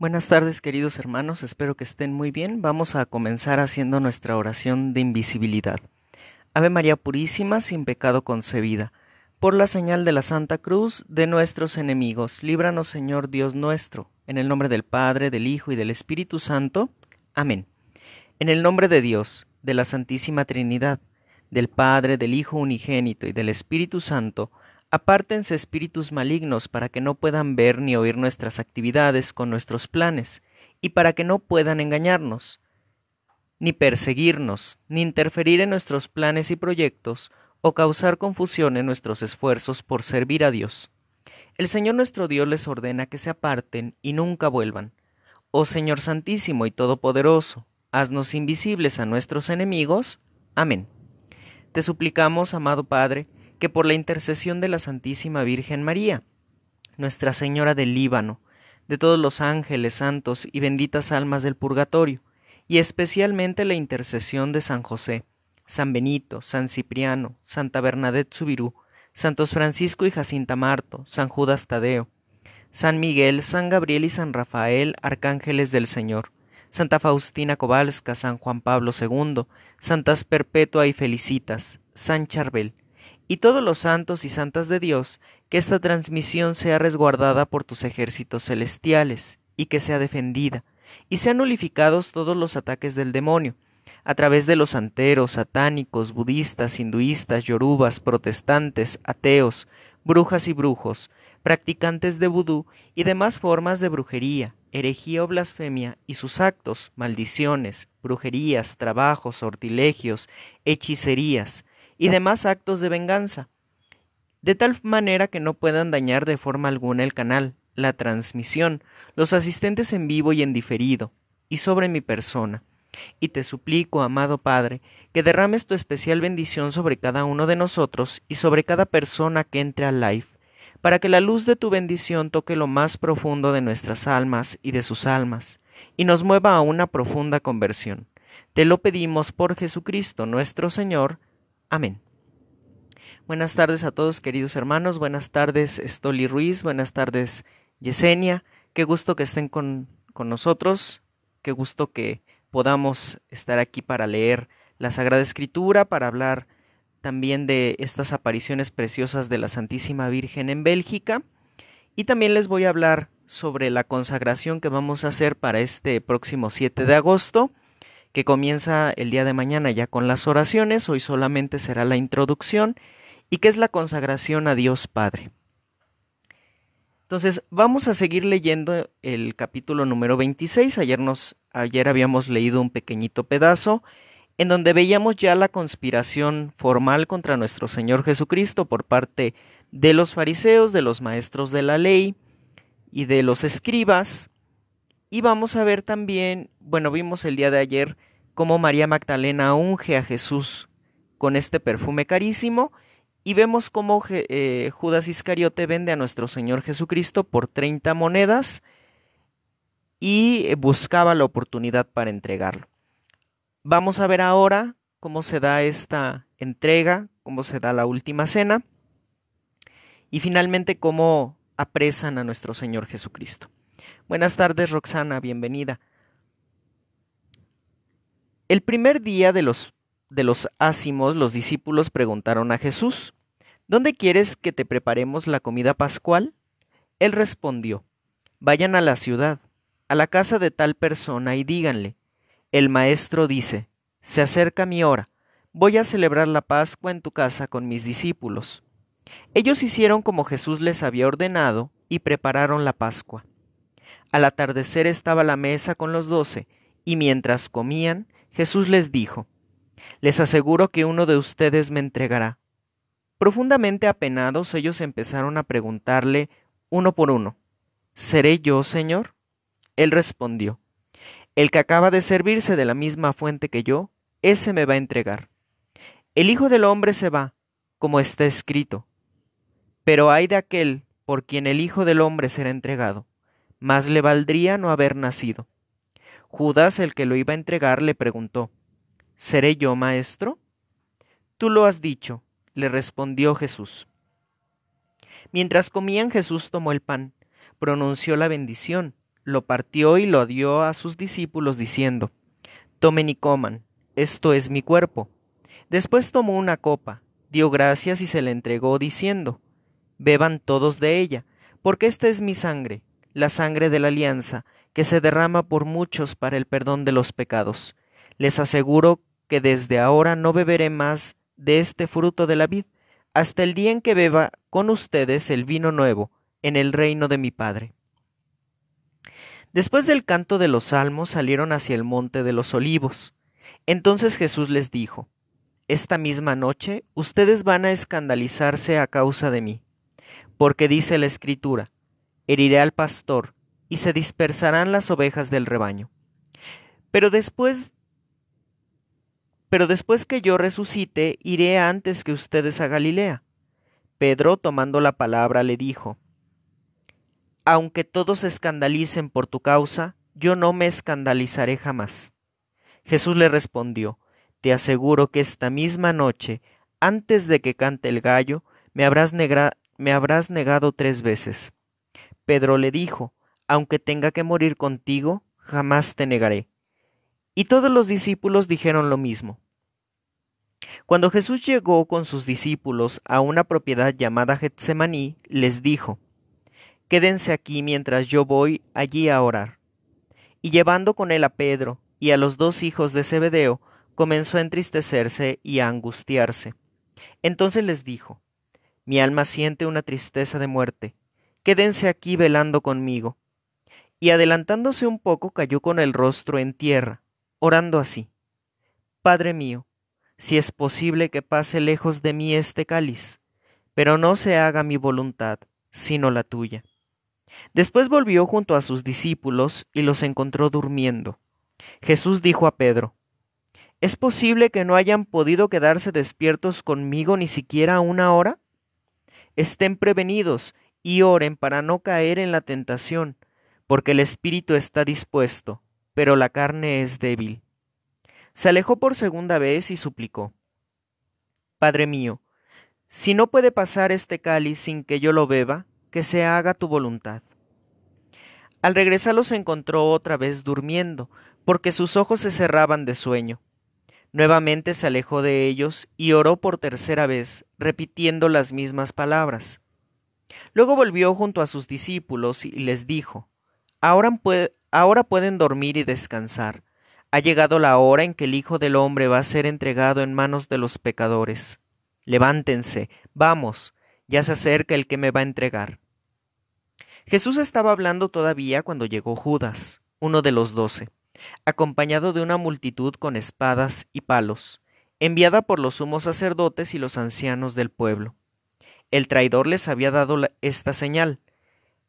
Buenas tardes queridos hermanos, espero que estén muy bien. Vamos a comenzar haciendo nuestra oración de invisibilidad. Ave María Purísima, sin pecado concebida. Por la señal de la Santa Cruz de nuestros enemigos, líbranos Señor Dios nuestro, en el nombre del Padre, del Hijo y del Espíritu Santo. Amén. En el nombre de Dios, de la Santísima Trinidad, del Padre, del Hijo unigénito y del Espíritu Santo, Apártense espíritus malignos para que no puedan ver ni oír nuestras actividades con nuestros planes, y para que no puedan engañarnos, ni perseguirnos, ni interferir en nuestros planes y proyectos, o causar confusión en nuestros esfuerzos por servir a Dios. El Señor nuestro Dios les ordena que se aparten y nunca vuelvan. Oh Señor Santísimo y Todopoderoso, haznos invisibles a nuestros enemigos. Amén. Te suplicamos, amado Padre, que por la intercesión de la Santísima Virgen María, Nuestra Señora del Líbano, de todos los ángeles santos y benditas almas del purgatorio, y especialmente la intercesión de San José, San Benito, San Cipriano, Santa Bernadette Subirú, Santos Francisco y Jacinta Marto, San Judas Tadeo, San Miguel, San Gabriel y San Rafael, arcángeles del Señor, Santa Faustina Kowalska, San Juan Pablo II, Santas Perpetua y Felicitas, San Charbel, y todos los santos y santas de Dios, que esta transmisión sea resguardada por tus ejércitos celestiales, y que sea defendida, y sean nulificados todos los ataques del demonio, a través de los anteros, satánicos, budistas, hinduistas, yorubas, protestantes, ateos, brujas y brujos, practicantes de vudú y demás formas de brujería, herejía o blasfemia, y sus actos, maldiciones, brujerías, trabajos, sortilegios, hechicerías, y demás actos de venganza, de tal manera que no puedan dañar de forma alguna el canal, la transmisión, los asistentes en vivo y en diferido, y sobre mi persona. Y te suplico, amado Padre, que derrames tu especial bendición sobre cada uno de nosotros y sobre cada persona que entre al live, para que la luz de tu bendición toque lo más profundo de nuestras almas y de sus almas, y nos mueva a una profunda conversión. Te lo pedimos por Jesucristo nuestro Señor. Amén. Buenas tardes a todos, queridos hermanos. Buenas tardes, Stoli Ruiz. Buenas tardes, Yesenia. Qué gusto que estén con, con nosotros. Qué gusto que podamos estar aquí para leer la Sagrada Escritura, para hablar también de estas apariciones preciosas de la Santísima Virgen en Bélgica. Y también les voy a hablar sobre la consagración que vamos a hacer para este próximo 7 de agosto que comienza el día de mañana ya con las oraciones, hoy solamente será la introducción, y que es la consagración a Dios Padre. Entonces, vamos a seguir leyendo el capítulo número 26. Ayer, nos, ayer habíamos leído un pequeñito pedazo en donde veíamos ya la conspiración formal contra nuestro Señor Jesucristo por parte de los fariseos, de los maestros de la ley y de los escribas, y vamos a ver también, bueno, vimos el día de ayer cómo María Magdalena unge a Jesús con este perfume carísimo y vemos cómo eh, Judas Iscariote vende a nuestro Señor Jesucristo por 30 monedas y eh, buscaba la oportunidad para entregarlo. Vamos a ver ahora cómo se da esta entrega, cómo se da la última cena y finalmente cómo apresan a nuestro Señor Jesucristo. Buenas tardes, Roxana, bienvenida. El primer día de los, de los ácimos, los discípulos preguntaron a Jesús, ¿Dónde quieres que te preparemos la comida pascual? Él respondió, Vayan a la ciudad, a la casa de tal persona y díganle, el maestro dice, se acerca mi hora, voy a celebrar la Pascua en tu casa con mis discípulos. Ellos hicieron como Jesús les había ordenado y prepararon la Pascua. Al atardecer estaba la mesa con los doce, y mientras comían, Jesús les dijo, Les aseguro que uno de ustedes me entregará. Profundamente apenados, ellos empezaron a preguntarle uno por uno, ¿Seré yo, Señor? Él respondió, El que acaba de servirse de la misma fuente que yo, ese me va a entregar. El Hijo del Hombre se va, como está escrito, pero hay de aquel por quien el Hijo del Hombre será entregado. Más le valdría no haber nacido. Judas, el que lo iba a entregar, le preguntó, ¿Seré yo maestro? Tú lo has dicho, le respondió Jesús. Mientras comían, Jesús tomó el pan, pronunció la bendición, lo partió y lo dio a sus discípulos, diciendo, Tomen y coman, esto es mi cuerpo. Después tomó una copa, dio gracias y se la entregó, diciendo, Beban todos de ella, porque esta es mi sangre, la sangre de la alianza, que se derrama por muchos para el perdón de los pecados. Les aseguro que desde ahora no beberé más de este fruto de la vid, hasta el día en que beba con ustedes el vino nuevo, en el reino de mi Padre. Después del canto de los salmos salieron hacia el monte de los olivos. Entonces Jesús les dijo, Esta misma noche ustedes van a escandalizarse a causa de mí, porque dice la Escritura, heriré al pastor, y se dispersarán las ovejas del rebaño. Pero después pero después que yo resucite, iré antes que ustedes a Galilea. Pedro, tomando la palabra, le dijo, Aunque todos escandalicen por tu causa, yo no me escandalizaré jamás. Jesús le respondió, Te aseguro que esta misma noche, antes de que cante el gallo, me habrás negado tres veces. Pedro le dijo, aunque tenga que morir contigo, jamás te negaré. Y todos los discípulos dijeron lo mismo. Cuando Jesús llegó con sus discípulos a una propiedad llamada Getsemaní, les dijo, Quédense aquí mientras yo voy allí a orar. Y llevando con él a Pedro y a los dos hijos de Zebedeo, comenzó a entristecerse y a angustiarse. Entonces les dijo, Mi alma siente una tristeza de muerte quédense aquí velando conmigo. Y adelantándose un poco cayó con el rostro en tierra, orando así. Padre mío, si es posible que pase lejos de mí este cáliz, pero no se haga mi voluntad, sino la tuya. Después volvió junto a sus discípulos y los encontró durmiendo. Jesús dijo a Pedro, ¿Es posible que no hayan podido quedarse despiertos conmigo ni siquiera una hora? Estén prevenidos y oren para no caer en la tentación, porque el espíritu está dispuesto, pero la carne es débil. Se alejó por segunda vez y suplicó, Padre mío, si no puede pasar este cáliz sin que yo lo beba, que se haga tu voluntad. Al regresar los encontró otra vez durmiendo, porque sus ojos se cerraban de sueño. Nuevamente se alejó de ellos y oró por tercera vez, repitiendo las mismas palabras. Luego volvió junto a sus discípulos y les dijo, ahora, pueden dormir y descansar. Ha llegado la hora en que el Hijo del Hombre va a ser entregado en manos de los pecadores. Levántense, vamos, ya se acerca el que me va a entregar. Jesús estaba hablando todavía cuando llegó Judas, uno de los doce, acompañado de una multitud con espadas y palos, enviada por los sumos sacerdotes y los ancianos del pueblo. El traidor les había dado esta señal.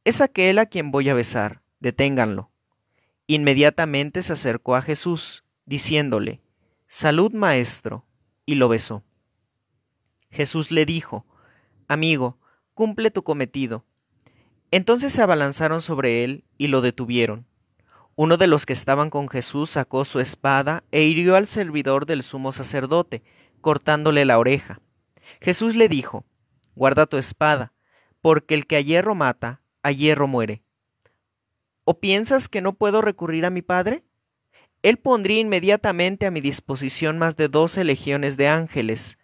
Es aquel a quien voy a besar, deténganlo. Inmediatamente se acercó a Jesús, diciéndole, Salud maestro, y lo besó. Jesús le dijo, Amigo, cumple tu cometido. Entonces se abalanzaron sobre él y lo detuvieron. Uno de los que estaban con Jesús sacó su espada e hirió al servidor del sumo sacerdote, cortándole la oreja. Jesús le dijo, guarda tu espada, porque el que a hierro mata, a hierro muere. ¿O piensas que no puedo recurrir a mi padre? Él pondría inmediatamente a mi disposición más de doce legiones de ángeles.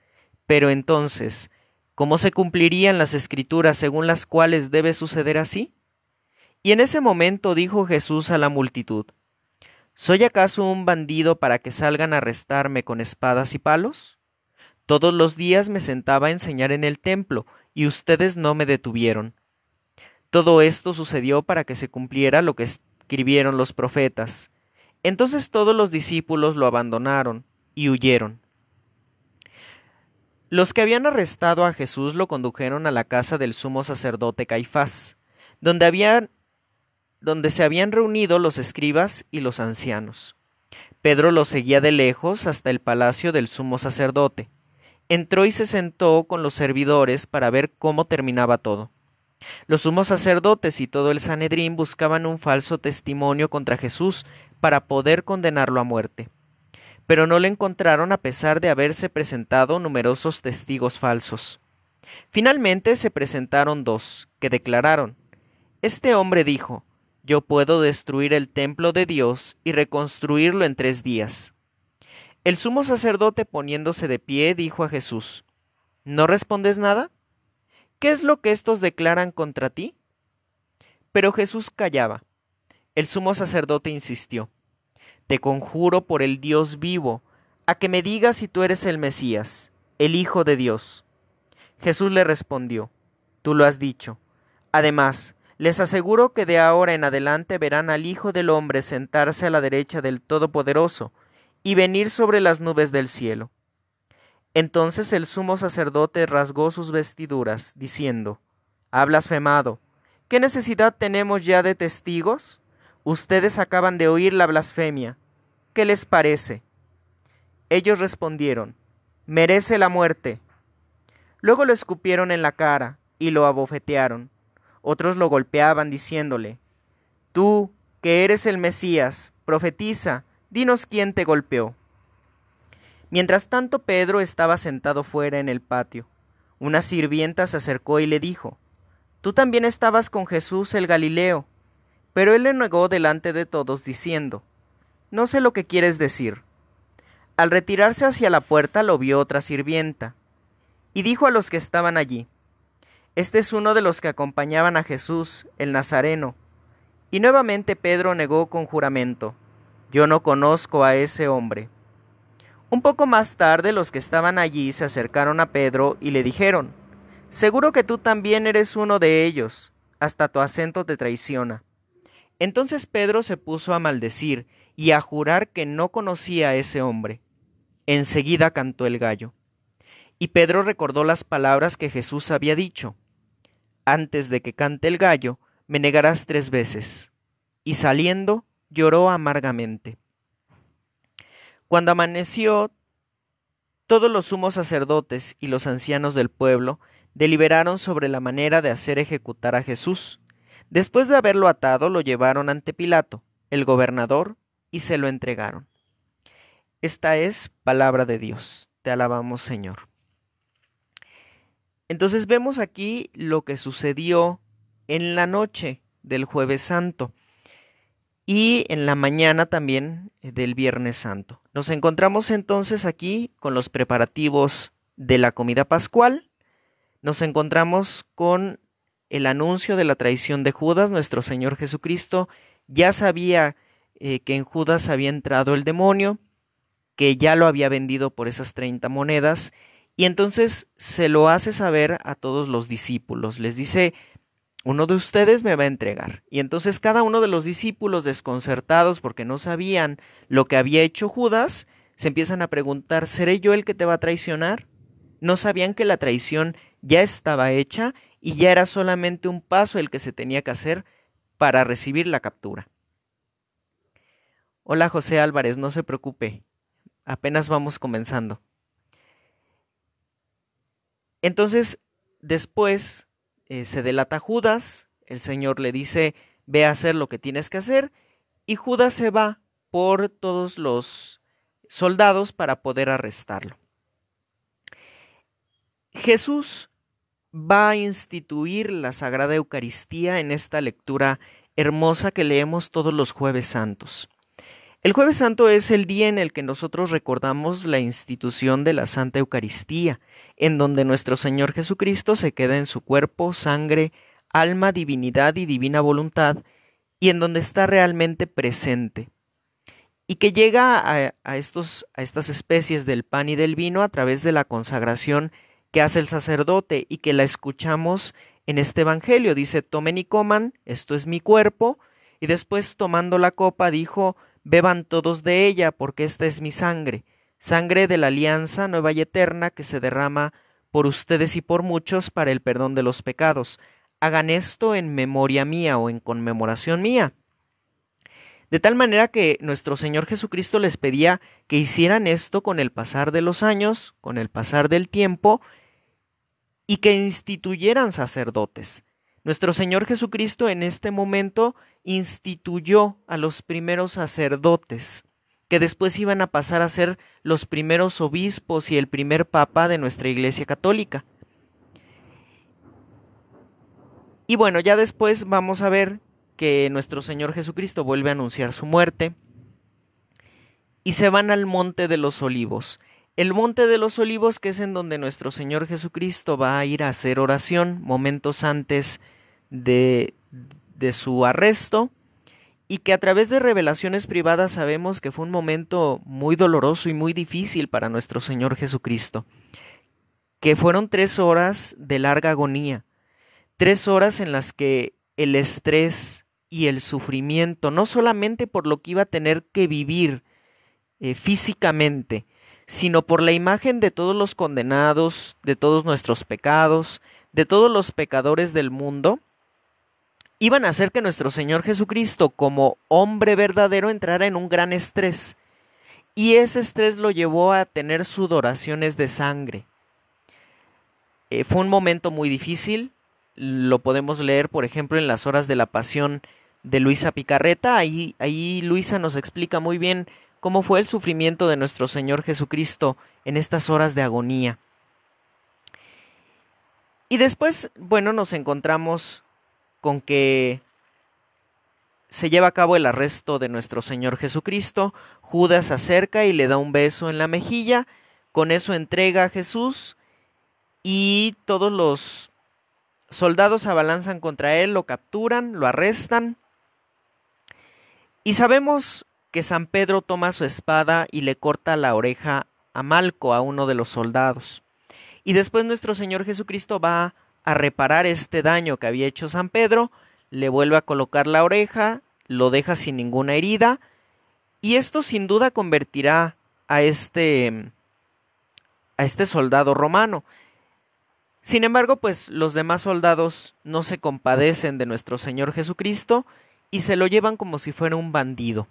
Pero entonces, ¿cómo se cumplirían las escrituras según las cuales debe suceder así? Y en ese momento dijo Jesús a la multitud, ¿Soy acaso un bandido para que salgan a arrestarme con espadas y palos? Todos los días me sentaba a enseñar en el templo, y ustedes no me detuvieron. Todo esto sucedió para que se cumpliera lo que escribieron los profetas. Entonces todos los discípulos lo abandonaron y huyeron. Los que habían arrestado a Jesús lo condujeron a la casa del sumo sacerdote Caifás, donde, donde se habían reunido los escribas y los ancianos. Pedro lo seguía de lejos hasta el palacio del sumo sacerdote entró y se sentó con los servidores para ver cómo terminaba todo. Los sumos sacerdotes y todo el Sanedrín buscaban un falso testimonio contra Jesús para poder condenarlo a muerte. Pero no lo encontraron a pesar de haberse presentado numerosos testigos falsos. Finalmente se presentaron dos, que declararon, Este hombre dijo, Yo puedo destruir el templo de Dios y reconstruirlo en tres días. El sumo sacerdote poniéndose de pie dijo a Jesús, ¿No respondes nada? ¿Qué es lo que estos declaran contra ti? Pero Jesús callaba. El sumo sacerdote insistió, Te conjuro por el Dios vivo, a que me digas si tú eres el Mesías, el Hijo de Dios. Jesús le respondió, Tú lo has dicho. Además, les aseguro que de ahora en adelante verán al Hijo del Hombre sentarse a la derecha del Todopoderoso, y venir sobre las nubes del cielo. Entonces el sumo sacerdote rasgó sus vestiduras, diciendo, Ha blasfemado. ¿Qué necesidad tenemos ya de testigos? Ustedes acaban de oír la blasfemia. ¿Qué les parece? Ellos respondieron, Merece la muerte. Luego lo escupieron en la cara y lo abofetearon. Otros lo golpeaban diciéndole, Tú, que eres el Mesías, profetiza Dinos quién te golpeó. Mientras tanto Pedro estaba sentado fuera en el patio. Una sirvienta se acercó y le dijo, Tú también estabas con Jesús el Galileo. Pero él le negó delante de todos, diciendo, No sé lo que quieres decir. Al retirarse hacia la puerta lo vio otra sirvienta, y dijo a los que estaban allí, Este es uno de los que acompañaban a Jesús, el Nazareno. Y nuevamente Pedro negó con juramento, yo no conozco a ese hombre. Un poco más tarde los que estaban allí se acercaron a Pedro y le dijeron, Seguro que tú también eres uno de ellos, hasta tu acento te traiciona. Entonces Pedro se puso a maldecir y a jurar que no conocía a ese hombre. Enseguida cantó el gallo. Y Pedro recordó las palabras que Jesús había dicho. Antes de que cante el gallo, me negarás tres veces. Y saliendo, lloró amargamente. Cuando amaneció, todos los sumos sacerdotes y los ancianos del pueblo deliberaron sobre la manera de hacer ejecutar a Jesús. Después de haberlo atado, lo llevaron ante Pilato, el gobernador, y se lo entregaron. Esta es palabra de Dios. Te alabamos, Señor. Entonces vemos aquí lo que sucedió en la noche del jueves santo y en la mañana también eh, del Viernes Santo. Nos encontramos entonces aquí con los preparativos de la comida pascual. Nos encontramos con el anuncio de la traición de Judas. Nuestro Señor Jesucristo ya sabía eh, que en Judas había entrado el demonio, que ya lo había vendido por esas 30 monedas. Y entonces se lo hace saber a todos los discípulos. Les dice, uno de ustedes me va a entregar. Y entonces cada uno de los discípulos desconcertados porque no sabían lo que había hecho Judas, se empiezan a preguntar, ¿seré yo el que te va a traicionar? No sabían que la traición ya estaba hecha y ya era solamente un paso el que se tenía que hacer para recibir la captura. Hola José Álvarez, no se preocupe, apenas vamos comenzando. Entonces, después eh, se delata Judas, el Señor le dice, ve a hacer lo que tienes que hacer, y Judas se va por todos los soldados para poder arrestarlo. Jesús va a instituir la Sagrada Eucaristía en esta lectura hermosa que leemos todos los jueves santos. El jueves santo es el día en el que nosotros recordamos la institución de la Santa Eucaristía, en donde nuestro Señor Jesucristo se queda en su cuerpo, sangre, alma, divinidad y divina voluntad, y en donde está realmente presente, y que llega a, estos, a estas especies del pan y del vino a través de la consagración que hace el sacerdote y que la escuchamos en este Evangelio. Dice, tomen y coman, esto es mi cuerpo, y después tomando la copa dijo, Beban todos de ella, porque esta es mi sangre, sangre de la alianza nueva y eterna que se derrama por ustedes y por muchos para el perdón de los pecados. Hagan esto en memoria mía o en conmemoración mía. De tal manera que nuestro Señor Jesucristo les pedía que hicieran esto con el pasar de los años, con el pasar del tiempo, y que instituyeran sacerdotes. Nuestro Señor Jesucristo en este momento instituyó a los primeros sacerdotes, que después iban a pasar a ser los primeros obispos y el primer papa de nuestra Iglesia Católica. Y bueno, ya después vamos a ver que nuestro Señor Jesucristo vuelve a anunciar su muerte y se van al Monte de los Olivos. El Monte de los Olivos, que es en donde nuestro Señor Jesucristo va a ir a hacer oración momentos antes de de, de su arresto y que a través de revelaciones privadas sabemos que fue un momento muy doloroso y muy difícil para nuestro Señor Jesucristo, que fueron tres horas de larga agonía, tres horas en las que el estrés y el sufrimiento, no solamente por lo que iba a tener que vivir eh, físicamente, sino por la imagen de todos los condenados, de todos nuestros pecados, de todos los pecadores del mundo, iban a hacer que nuestro Señor Jesucristo como hombre verdadero entrara en un gran estrés. Y ese estrés lo llevó a tener sudoraciones de sangre. Eh, fue un momento muy difícil. Lo podemos leer, por ejemplo, en las horas de la pasión de Luisa Picarreta. Ahí, ahí Luisa nos explica muy bien cómo fue el sufrimiento de nuestro Señor Jesucristo en estas horas de agonía. Y después, bueno, nos encontramos con que se lleva a cabo el arresto de nuestro Señor Jesucristo, Judas se acerca y le da un beso en la mejilla, con eso entrega a Jesús y todos los soldados abalanzan contra él, lo capturan, lo arrestan. Y sabemos que San Pedro toma su espada y le corta la oreja a Malco, a uno de los soldados. Y después nuestro Señor Jesucristo va a reparar este daño que había hecho San Pedro, le vuelve a colocar la oreja, lo deja sin ninguna herida, y esto sin duda convertirá a este a este soldado romano. Sin embargo, pues los demás soldados no se compadecen de nuestro Señor Jesucristo y se lo llevan como si fuera un bandido.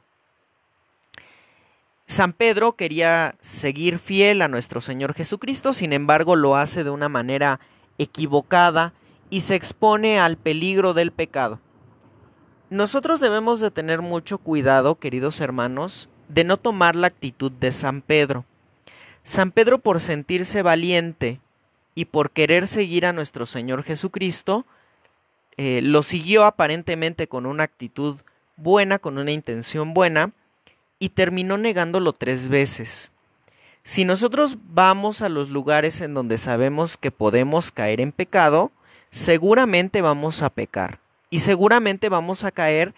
San Pedro quería seguir fiel a nuestro Señor Jesucristo, sin embargo lo hace de una manera equivocada y se expone al peligro del pecado. Nosotros debemos de tener mucho cuidado, queridos hermanos, de no tomar la actitud de San Pedro. San Pedro por sentirse valiente y por querer seguir a nuestro Señor Jesucristo, eh, lo siguió aparentemente con una actitud buena, con una intención buena, y terminó negándolo tres veces. Si nosotros vamos a los lugares en donde sabemos que podemos caer en pecado, seguramente vamos a pecar y seguramente vamos a caer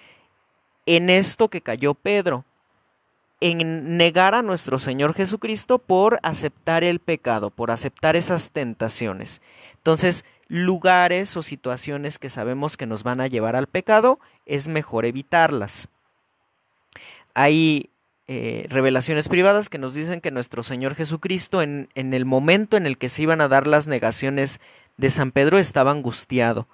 en esto que cayó Pedro, en negar a nuestro Señor Jesucristo por aceptar el pecado, por aceptar esas tentaciones. Entonces, lugares o situaciones que sabemos que nos van a llevar al pecado, es mejor evitarlas. Ahí... Eh, revelaciones privadas que nos dicen que nuestro Señor Jesucristo en, en el momento en el que se iban a dar las negaciones de San Pedro estaba angustiado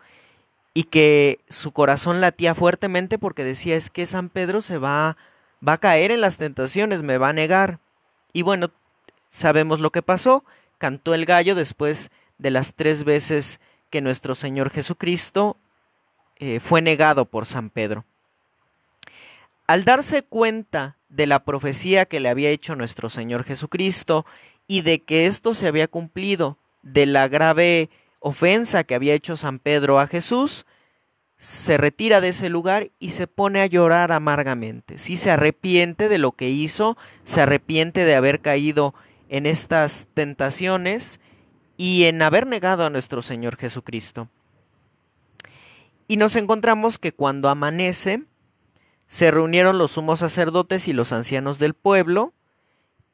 y que su corazón latía fuertemente porque decía es que San Pedro se va, va a caer en las tentaciones, me va a negar. Y bueno, sabemos lo que pasó, cantó el gallo después de las tres veces que nuestro Señor Jesucristo eh, fue negado por San Pedro. Al darse cuenta de la profecía que le había hecho nuestro Señor Jesucristo y de que esto se había cumplido, de la grave ofensa que había hecho San Pedro a Jesús, se retira de ese lugar y se pone a llorar amargamente. Si se arrepiente de lo que hizo, se arrepiente de haber caído en estas tentaciones y en haber negado a nuestro Señor Jesucristo. Y nos encontramos que cuando amanece, se reunieron los sumos sacerdotes y los ancianos del pueblo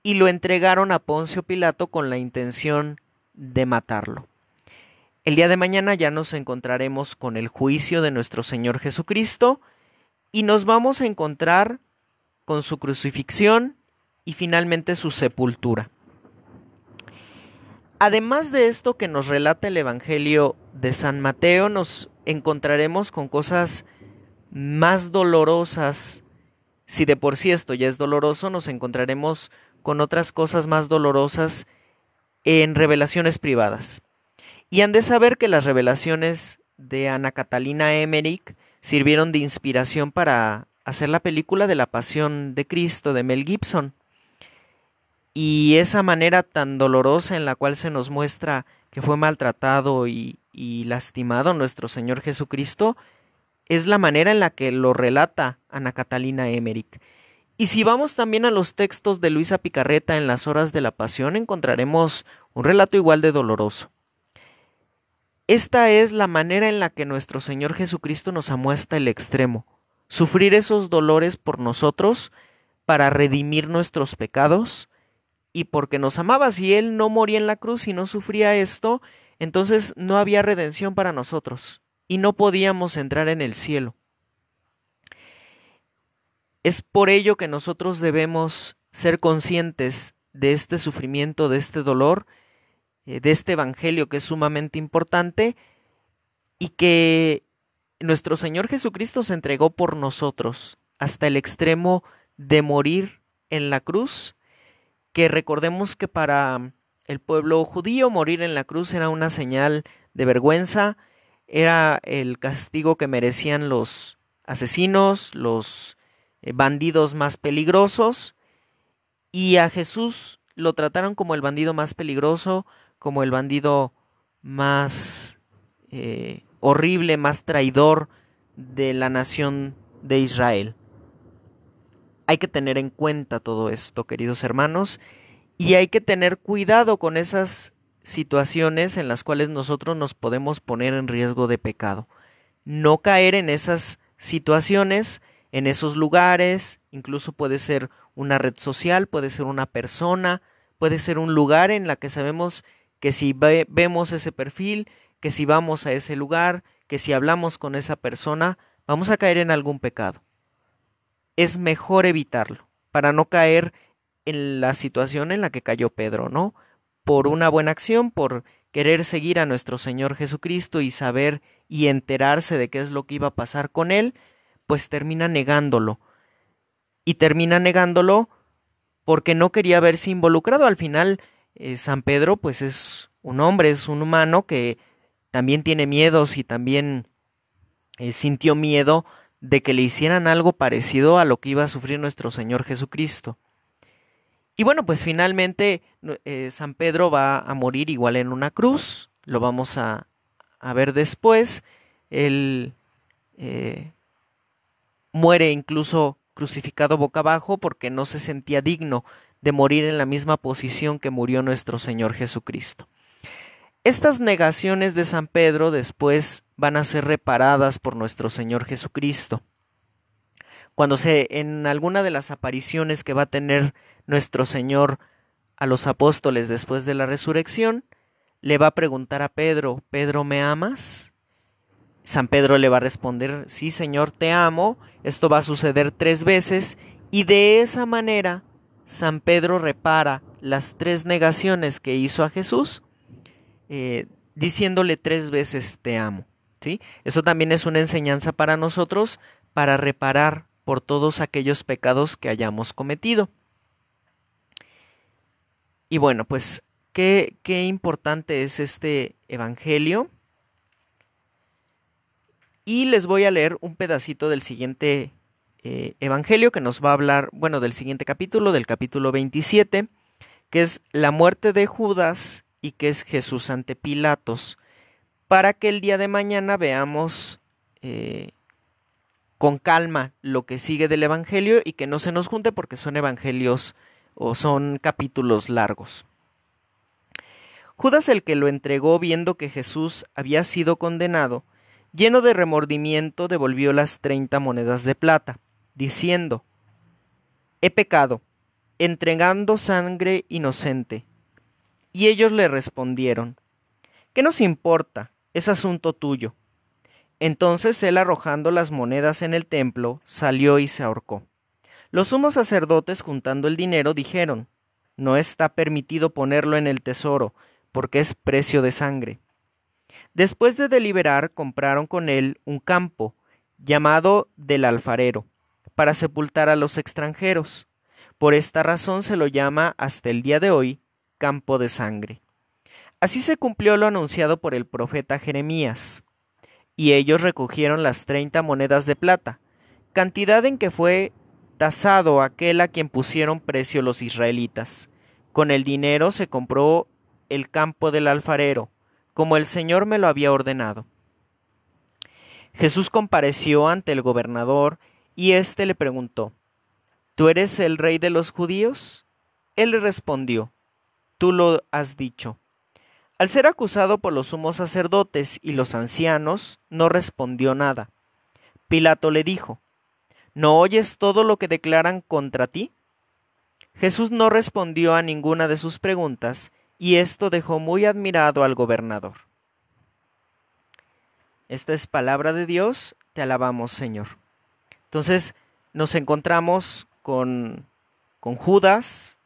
y lo entregaron a Poncio Pilato con la intención de matarlo. El día de mañana ya nos encontraremos con el juicio de nuestro Señor Jesucristo y nos vamos a encontrar con su crucifixión y finalmente su sepultura. Además de esto que nos relata el Evangelio de San Mateo, nos encontraremos con cosas más dolorosas, si de por sí esto ya es doloroso, nos encontraremos con otras cosas más dolorosas en revelaciones privadas. Y han de saber que las revelaciones de Ana Catalina Emmerich sirvieron de inspiración para hacer la película de la Pasión de Cristo de Mel Gibson. Y esa manera tan dolorosa en la cual se nos muestra que fue maltratado y, y lastimado nuestro Señor Jesucristo es la manera en la que lo relata Ana Catalina Emmerich. Y si vamos también a los textos de Luisa Picarreta en las horas de la pasión, encontraremos un relato igual de doloroso. Esta es la manera en la que nuestro Señor Jesucristo nos hasta el extremo, sufrir esos dolores por nosotros para redimir nuestros pecados y porque nos amaba. Si Él no moría en la cruz y no sufría esto, entonces no había redención para nosotros y no podíamos entrar en el cielo. Es por ello que nosotros debemos ser conscientes de este sufrimiento, de este dolor, eh, de este Evangelio que es sumamente importante y que nuestro Señor Jesucristo se entregó por nosotros hasta el extremo de morir en la cruz, que recordemos que para el pueblo judío morir en la cruz era una señal de vergüenza, era el castigo que merecían los asesinos, los eh, bandidos más peligrosos, y a Jesús lo trataron como el bandido más peligroso, como el bandido más eh, horrible, más traidor de la nación de Israel. Hay que tener en cuenta todo esto, queridos hermanos, y hay que tener cuidado con esas situaciones en las cuales nosotros nos podemos poner en riesgo de pecado. No caer en esas situaciones, en esos lugares, incluso puede ser una red social, puede ser una persona, puede ser un lugar en la que sabemos que si ve vemos ese perfil, que si vamos a ese lugar, que si hablamos con esa persona, vamos a caer en algún pecado. Es mejor evitarlo para no caer en la situación en la que cayó Pedro, ¿no? por una buena acción, por querer seguir a nuestro Señor Jesucristo y saber y enterarse de qué es lo que iba a pasar con él, pues termina negándolo. Y termina negándolo porque no quería verse involucrado. Al final, eh, San Pedro, pues es un hombre, es un humano que también tiene miedos y también eh, sintió miedo de que le hicieran algo parecido a lo que iba a sufrir nuestro Señor Jesucristo. Y bueno, pues finalmente eh, San Pedro va a morir igual en una cruz, lo vamos a, ver después. Él eh, muere incluso crucificado boca abajo porque no se sentía digno de morir en la misma posición que murió nuestro Señor Jesucristo. Estas negaciones de San Pedro después van a ser reparadas por nuestro Señor Jesucristo. Cuando se en alguna de las apariciones que va a tener nuestro Señor a los apóstoles después de la resurrección, le va a preguntar a Pedro, Pedro, ¿me amas? San Pedro le va a responder, sí Señor, te amo, esto va a suceder tres veces, y de esa manera San Pedro repara las tres negaciones que hizo a Jesús, eh, diciéndole tres veces te amo. ¿sí? Eso también es una enseñanza para nosotros, para reparar por todos aquellos pecados que hayamos cometido. Y bueno, pues qué, qué importante es este Evangelio. Y les voy a leer un pedacito del siguiente eh, Evangelio que nos va a hablar, bueno, del siguiente capítulo, del capítulo 27, que es la muerte de Judas y que es Jesús ante Pilatos, para que el día de mañana veamos eh, con calma lo que sigue del Evangelio y que no se nos junte porque son Evangelios o son capítulos largos. Judas el que lo entregó viendo que Jesús había sido condenado, lleno de remordimiento devolvió las treinta monedas de plata, diciendo, He pecado, entregando sangre inocente. Y ellos le respondieron, ¿Qué nos importa? Es asunto tuyo. Entonces él arrojando las monedas en el templo, salió y se ahorcó. Los sumos sacerdotes, juntando el dinero, dijeron, No está permitido ponerlo en el tesoro, porque es precio de sangre. Después de deliberar, compraron con él un campo, llamado del alfarero, para sepultar a los extranjeros. Por esta razón se lo llama hasta el día de hoy campo de sangre. Así se cumplió lo anunciado por el profeta Jeremías. Y ellos recogieron las treinta monedas de plata, cantidad en que fue tasado aquel a quien pusieron precio los israelitas. Con el dinero se compró el campo del alfarero, como el Señor me lo había ordenado. Jesús compareció ante el gobernador y éste le preguntó, ¿Tú eres el rey de los judíos? Él le respondió, Tú lo has dicho. Al ser acusado por los sumos sacerdotes y los ancianos, no respondió nada. Pilato le dijo, ¿No oyes todo lo que declaran contra ti? Jesús no respondió a ninguna de sus preguntas, y esto dejó muy admirado al gobernador. Esta es palabra de Dios, te alabamos Señor. Entonces nos encontramos con, Judas,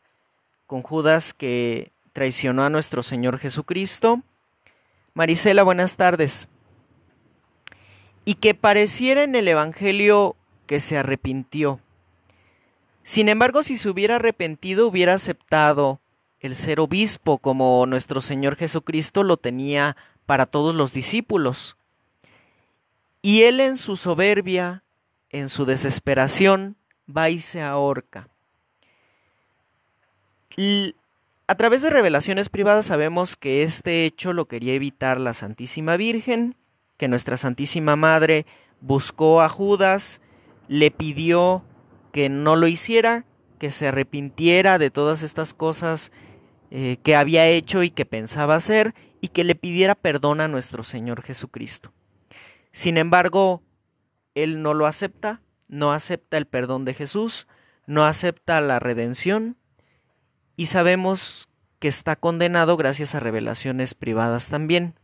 con Judas que traicionó a nuestro Señor Jesucristo. Marisela, buenas tardes. Y que pareciera en el Evangelio que se arrepintió. Sin embargo, si se hubiera arrepentido, hubiera aceptado el ser obispo como nuestro Señor Jesucristo lo tenía para todos los discípulos. Y él en su soberbia, en su desesperación, va y se ahorca. a través de revelaciones privadas sabemos que este hecho lo quería evitar la Santísima Virgen, que nuestra Santísima Madre buscó a Judas le pidió que no lo hiciera, que se arrepintiera de todas estas cosas eh, que había hecho y que pensaba hacer, y que le pidiera perdón a nuestro Señor Jesucristo. Sin embargo, él no lo acepta, no acepta el perdón de Jesús, no acepta la redención, y sabemos que está condenado gracias a revelaciones privadas también.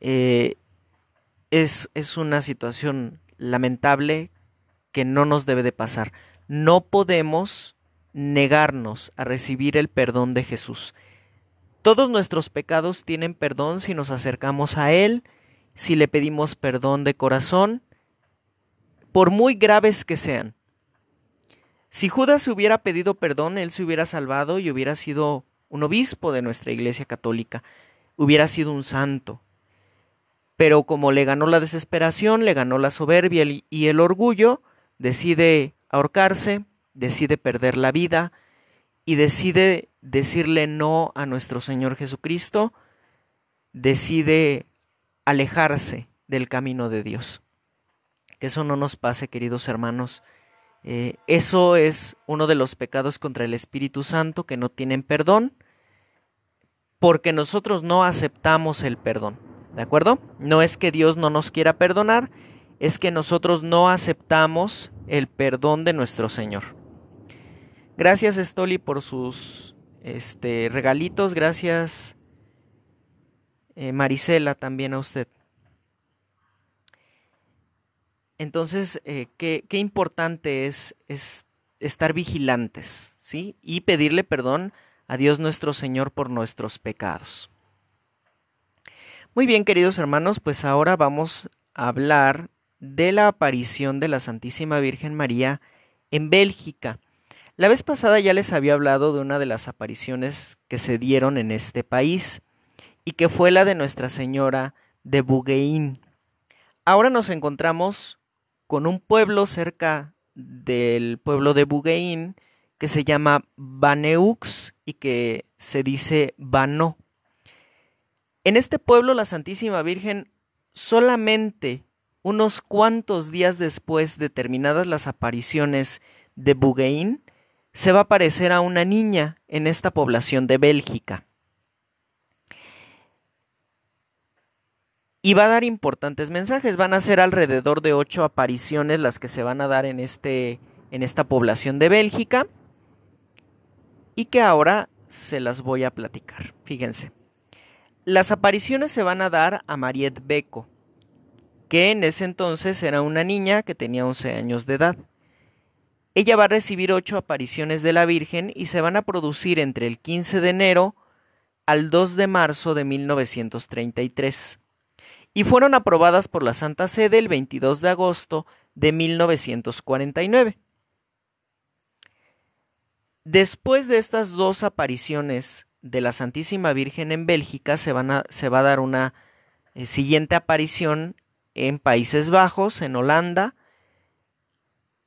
Eh, es, es, una situación lamentable que no nos debe de pasar. No podemos negarnos a recibir el perdón de Jesús. Todos nuestros pecados tienen perdón si nos acercamos a Él, si le pedimos perdón de corazón, por muy graves que sean. Si Judas hubiera pedido perdón, él se hubiera salvado y hubiera sido un obispo de nuestra Iglesia Católica, hubiera sido un santo pero como le ganó la desesperación, le ganó la soberbia y el orgullo, decide ahorcarse, decide perder la vida y decide decirle no a nuestro Señor Jesucristo, decide alejarse del camino de Dios. Que eso no nos pase, queridos hermanos. Eh, eso es uno de los pecados contra el Espíritu Santo que no tienen perdón porque nosotros no aceptamos el perdón. ¿De acuerdo? No es que Dios no nos quiera perdonar, es que nosotros no aceptamos el perdón de nuestro Señor. Gracias Stoli por sus este, regalitos, gracias eh, Marisela también a usted. Entonces, eh, qué, qué, importante es, es, estar vigilantes, ¿sí? Y pedirle perdón a Dios nuestro Señor por nuestros pecados. Muy bien, queridos hermanos, pues ahora vamos a hablar de la aparición de la Santísima Virgen María en Bélgica. La vez pasada ya les había hablado de una de las apariciones que se dieron en este país y que fue la de Nuestra Señora de Bouguéin. Ahora nos encontramos con un pueblo cerca del pueblo de Bouguéin que se llama Baneux y que se dice Bano. En este pueblo la Santísima Virgen solamente unos cuantos días después de terminadas las apariciones de Bougain, se va a aparecer a una niña en esta población de Bélgica. Y va a dar importantes mensajes. Van a ser alrededor de ocho apariciones las que se van a dar en, este, en esta población de Bélgica. Y que ahora se las voy a platicar. Fíjense. Las apariciones se van a dar a Mariette Beco, que en ese entonces era una niña que tenía 11 años de edad. Ella va a recibir ocho apariciones de la Virgen y se van a producir entre el 15 de enero al 2 de marzo de 1933. Y fueron aprobadas por la Santa Sede el 22 de agosto de 1949. Después de estas dos apariciones de la Santísima Virgen en Bélgica se, se va a dar una eh, siguiente aparición en Países Bajos, en Holanda,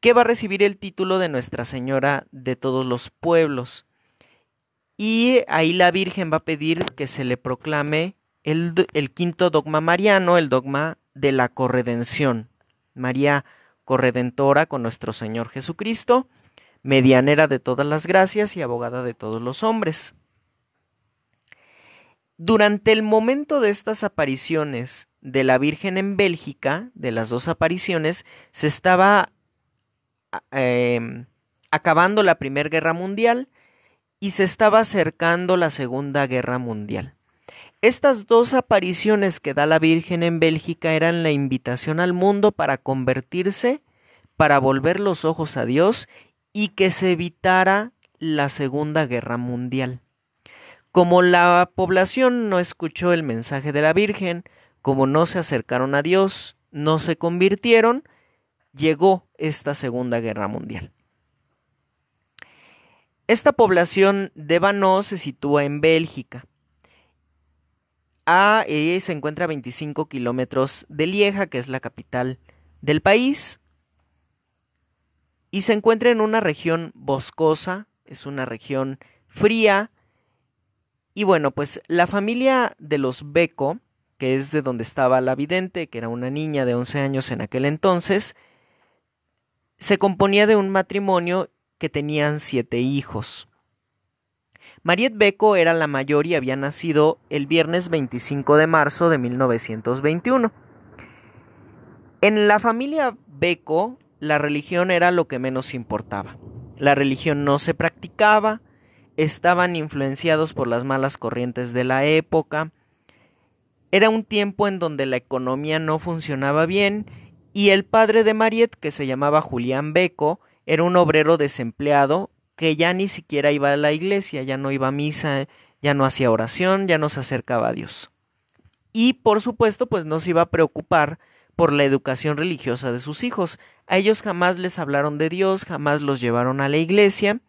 que va a recibir el título de Nuestra Señora de todos los pueblos. Y ahí la Virgen va a pedir que se le proclame el, el quinto dogma mariano, el dogma de la corredención. María corredentora con nuestro Señor Jesucristo, medianera de todas las gracias y abogada de todos los hombres. Durante el momento de estas apariciones de la Virgen en Bélgica, de las dos apariciones, se estaba ah, em, acabando la Primera Guerra Mundial y se estaba acercando la Segunda Guerra Mundial. Estas dos apariciones que da la Virgen en Bélgica eran la invitación al mundo para convertirse, para volver los ojos a Dios y que se evitara la Segunda Guerra Mundial. Como la población no escuchó el mensaje de la Virgen, como no se acercaron a Dios, no se convirtieron, llegó esta Segunda Guerra Mundial. Esta población de Banó se sitúa en Bélgica. A, se encuentra a 25 kilómetros de Lieja, que es la capital del país, y se encuentra en una región boscosa, es una región fría, y bueno, pues la familia de los Beco, que es de donde estaba la vidente, que era una niña de 11 años en aquel entonces, se componía de un matrimonio que tenían siete hijos. Mariette Beco era la mayor y había nacido el viernes 25 de marzo de 1921. En la familia Beco, la religión era lo que menos importaba. La religión no se practicaba, estaban influenciados por las malas corrientes de la época. Era un tiempo en donde la economía no funcionaba bien y el padre de Mariette, que se llamaba Julián Beco, era un obrero desempleado que ya ni siquiera iba a la iglesia, ya no iba a misa, ya no hacía oración, ya no se acercaba a Dios. Y por supuesto, pues no se iba a preocupar por la educación religiosa de sus hijos. A ellos jamás les hablaron de Dios, jamás los llevaron a la iglesia,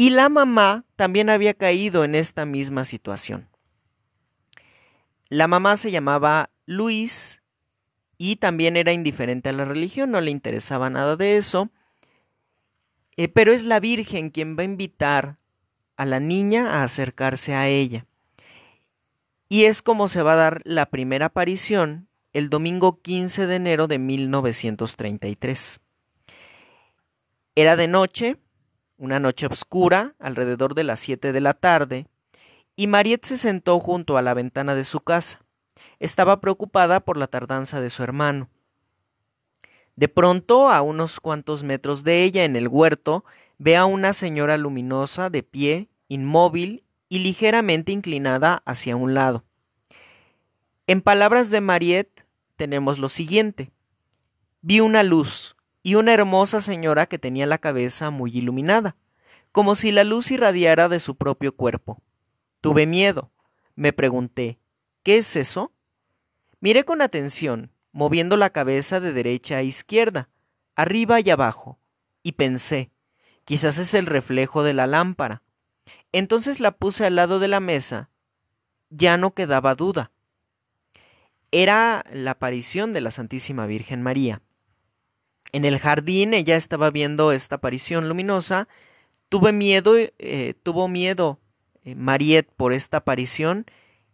y la mamá también había caído en esta misma situación. La mamá se llamaba Luis y también era indiferente a la religión, no le interesaba nada de eso. Eh, pero es la Virgen quien va a invitar a la niña a acercarse a ella. Y es como se va a dar la primera aparición el domingo 15 de enero de 1933. Era de noche, una noche oscura, alrededor de las siete de la tarde, y Mariette se sentó junto a la ventana de su casa. Estaba preocupada por la tardanza de su hermano. De pronto, a unos cuantos metros de ella, en el huerto, ve a una señora luminosa de pie, inmóvil y ligeramente inclinada hacia un lado. En palabras de Mariette tenemos lo siguiente. Vi una luz, y una hermosa señora que tenía la cabeza muy iluminada, como si la luz irradiara de su propio cuerpo. Tuve miedo. Me pregunté, ¿qué es eso? Miré con atención, moviendo la cabeza de derecha a izquierda, arriba y abajo, y pensé, quizás es el reflejo de la lámpara. Entonces la puse al lado de la mesa. Ya no quedaba duda. Era la aparición de la Santísima Virgen María. En el jardín ella estaba viendo esta aparición luminosa. Tuve miedo, eh, tuvo miedo Mariet eh, Mariette por esta aparición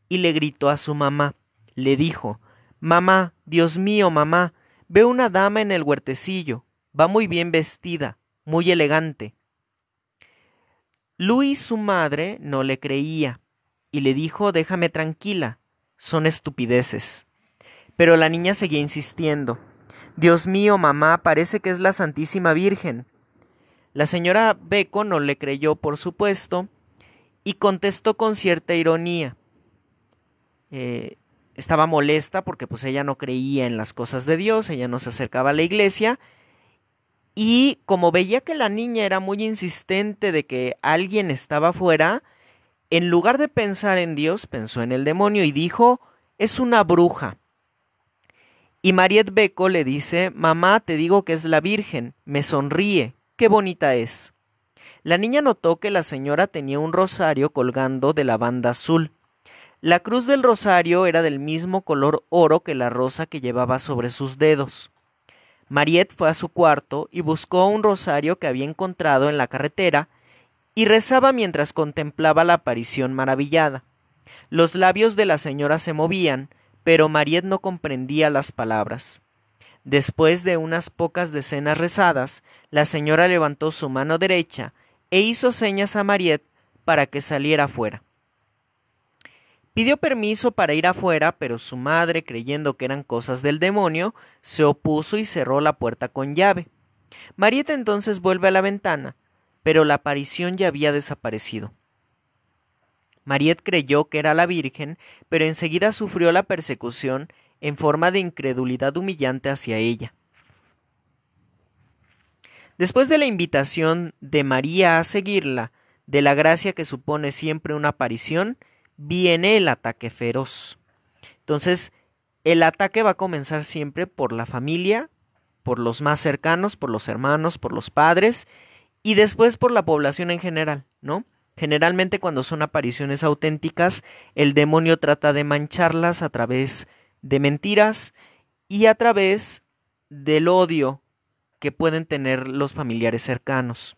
y le gritó a su mamá. Le dijo, Mamá, Dios mío, mamá, veo una dama en el huertecillo. Va muy bien vestida, muy elegante. Luis, su madre, no le creía y le dijo, déjame tranquila, son estupideces. Pero la niña seguía insistiendo. Dios mío, mamá, parece que es la Santísima Virgen. La señora Beco no le creyó, por supuesto, y contestó con cierta ironía. Eh, estaba molesta porque pues ella no creía en las cosas de Dios, ella no se acercaba a la iglesia, y como veía que la niña era muy insistente de que alguien estaba fuera, en lugar de pensar en Dios, pensó en el demonio y dijo, es una bruja. Y Mariette Beco le dice, mamá, te digo que es la Virgen, me sonríe, qué bonita es. La niña notó que la señora tenía un rosario colgando de la banda azul. La cruz del rosario era del mismo color oro que la rosa que llevaba sobre sus dedos. Mariet fue a su cuarto y buscó un rosario que había encontrado en la carretera y rezaba mientras contemplaba la aparición maravillada. Los labios de la señora se movían, pero Mariet no comprendía las palabras. Después de unas pocas decenas rezadas, la señora levantó su mano derecha e hizo señas a Mariette para que saliera afuera. Pidió permiso para ir afuera, pero su madre, creyendo que eran cosas del demonio, se opuso y cerró la puerta con llave. Mariet entonces vuelve a la ventana, pero la aparición ya había desaparecido. Mariette creyó que era la Virgen, pero enseguida sufrió la persecución en forma de incredulidad humillante hacia ella. Después de la invitación de María a seguirla, de la gracia que supone siempre una aparición, viene el ataque feroz. Entonces, el ataque va a comenzar siempre por la familia, por los más cercanos, por los hermanos, por los padres y después por la población en general, ¿no? Generalmente cuando son apariciones auténticas, el demonio trata de mancharlas a través de mentiras y a través del odio que pueden tener los familiares cercanos.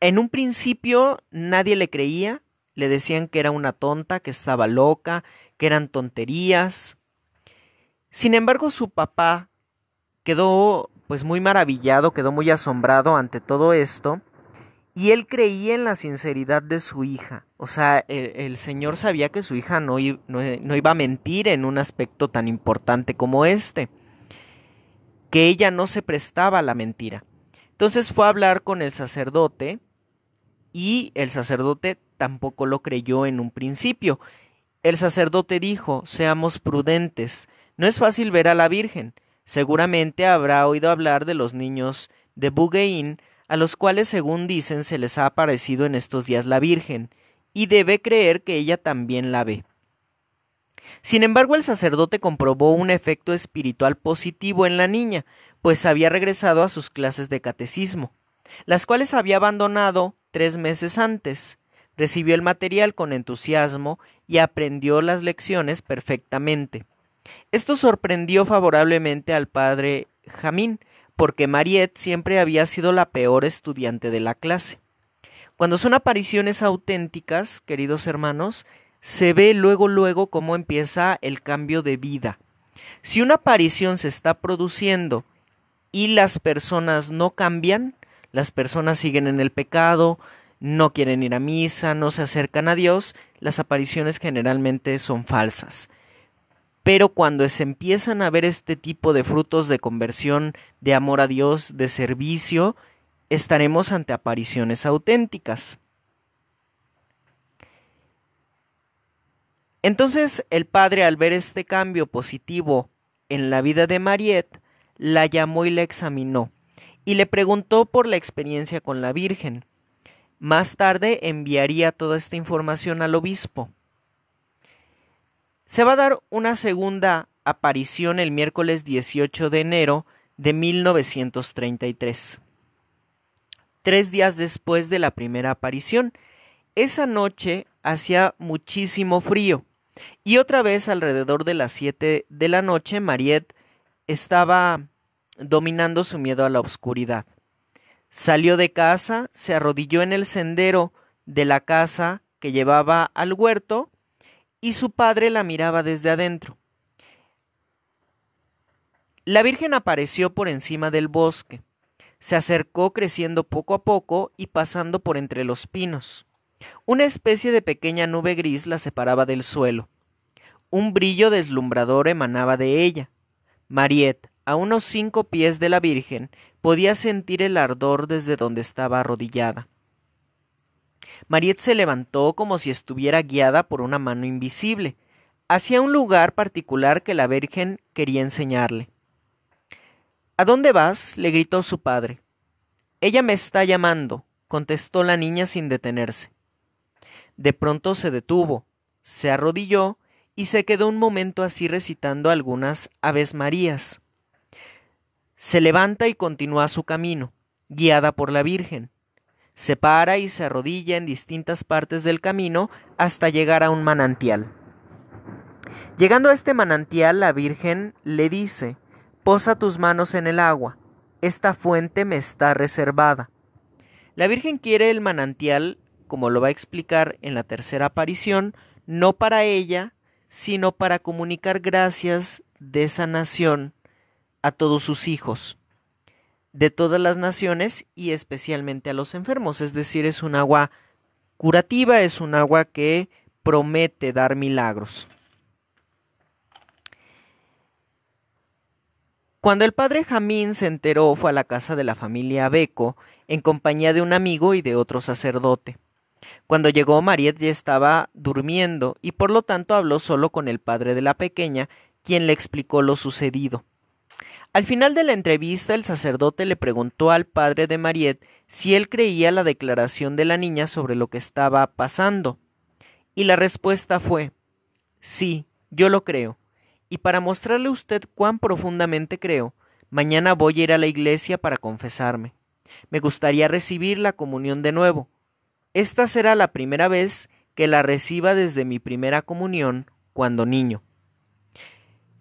En un principio nadie le creía, le decían que era una tonta, que estaba loca, que eran tonterías. Sin embargo, su papá quedó pues muy maravillado, quedó muy asombrado ante todo esto y él creía en la sinceridad de su hija. O sea, el, señor sabía que su hija eh, no, iba a mentir en un aspecto tan importante como este. Que ella no se prestaba a la mentira. Entonces fue a hablar con el sacerdote y el sacerdote tampoco lo creyó en un principio. El sacerdote dijo, seamos prudentes. No es fácil ver a la Virgen. Seguramente habrá oído hablar de los niños de Bugeín, a los cuales según dicen se les ha aparecido en estos días la Virgen, y debe creer que ella también la ve. Sin embargo, el sacerdote comprobó un efecto espiritual positivo en la niña, pues había regresado a sus clases de catecismo, las cuales había abandonado tres meses antes. Recibió el material con entusiasmo y aprendió las lecciones perfectamente. Esto sorprendió favorablemente al padre Jamín, porque Mariette siempre había sido la peor estudiante de la clase. Cuando son apariciones auténticas, queridos hermanos, se ve luego luego cómo empieza el cambio de vida. Si una aparición se está produciendo y las personas no cambian, las personas siguen en el pecado, no quieren ir a misa, no se acercan a Dios, las apariciones generalmente son falsas. Pero cuando se empiezan a ver este tipo de frutos de conversión, de amor a Dios, de servicio, estaremos ante apariciones auténticas. Entonces el padre al ver este cambio positivo en la vida de Mariette, la llamó y la examinó, y le preguntó por la experiencia con la Virgen. Más tarde enviaría toda esta información al obispo. Se va a dar una segunda aparición el miércoles 18 de enero de 1933. Tres días después de la primera aparición, esa noche hacía muchísimo frío y otra vez alrededor de las 7 de la noche Mariette estaba dominando su miedo a la oscuridad. Salió de casa, se arrodilló en el sendero de la casa que llevaba al huerto y su padre la miraba desde adentro. La Virgen apareció por encima del bosque. Se acercó creciendo poco a poco y pasando por entre los pinos. Una especie de pequeña nube gris la separaba del suelo. Un brillo deslumbrador emanaba de ella. Mariette, a unos cinco pies de la Virgen, podía sentir el ardor desde donde estaba arrodillada. Mariette se levantó como si estuviera guiada por una mano invisible, hacia un lugar particular que la Virgen quería enseñarle. ¿A dónde vas? le gritó su padre. Ella me está llamando, contestó la niña sin detenerse. De pronto se detuvo, se arrodilló y se quedó un momento así recitando algunas Aves Marías. Se levanta y continúa su camino, guiada por la Virgen. Se para y se arrodilla en distintas partes del camino hasta llegar a un manantial. Llegando a este manantial, la Virgen le dice, Posa tus manos en el agua, esta fuente me está reservada. La Virgen quiere el manantial, como lo va a explicar en la tercera aparición, no para ella, sino para comunicar gracias de sanación a todos sus hijos de todas las naciones y especialmente a los enfermos. Es decir, es un agua curativa, es un agua que promete dar milagros. Cuando el padre Jamín se enteró fue a la casa de la familia Beco en compañía de un amigo y de otro sacerdote. Cuando llegó Mariette ya estaba durmiendo y por lo tanto habló solo con el padre de la pequeña, quien le explicó lo sucedido. Al final de la entrevista, el sacerdote le preguntó al padre de Mariette si él creía la declaración de la niña sobre lo que estaba pasando. Y la respuesta fue, sí, yo lo creo. Y para mostrarle a usted cuán profundamente creo, mañana voy a ir a la iglesia para confesarme. Me gustaría recibir la comunión de nuevo. Esta será la primera vez que la reciba desde mi primera comunión cuando niño.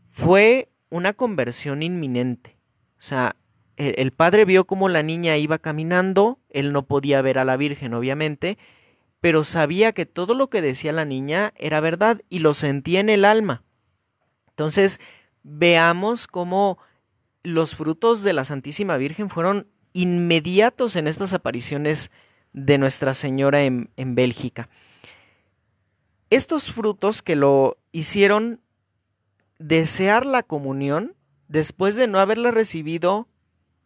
Fue una conversión inminente. O sea, e, el, padre vio cómo la niña iba caminando, él no podía ver a la Virgen, obviamente, pero sabía que todo lo que decía la niña era verdad y lo sentía en el alma. Entonces, veamos cómo los frutos de la Santísima Virgen fueron inmediatos en estas apariciones de Nuestra Señora en Bélgica. Estos frutos que lo hicieron desear la comunión después de no haberla recibido,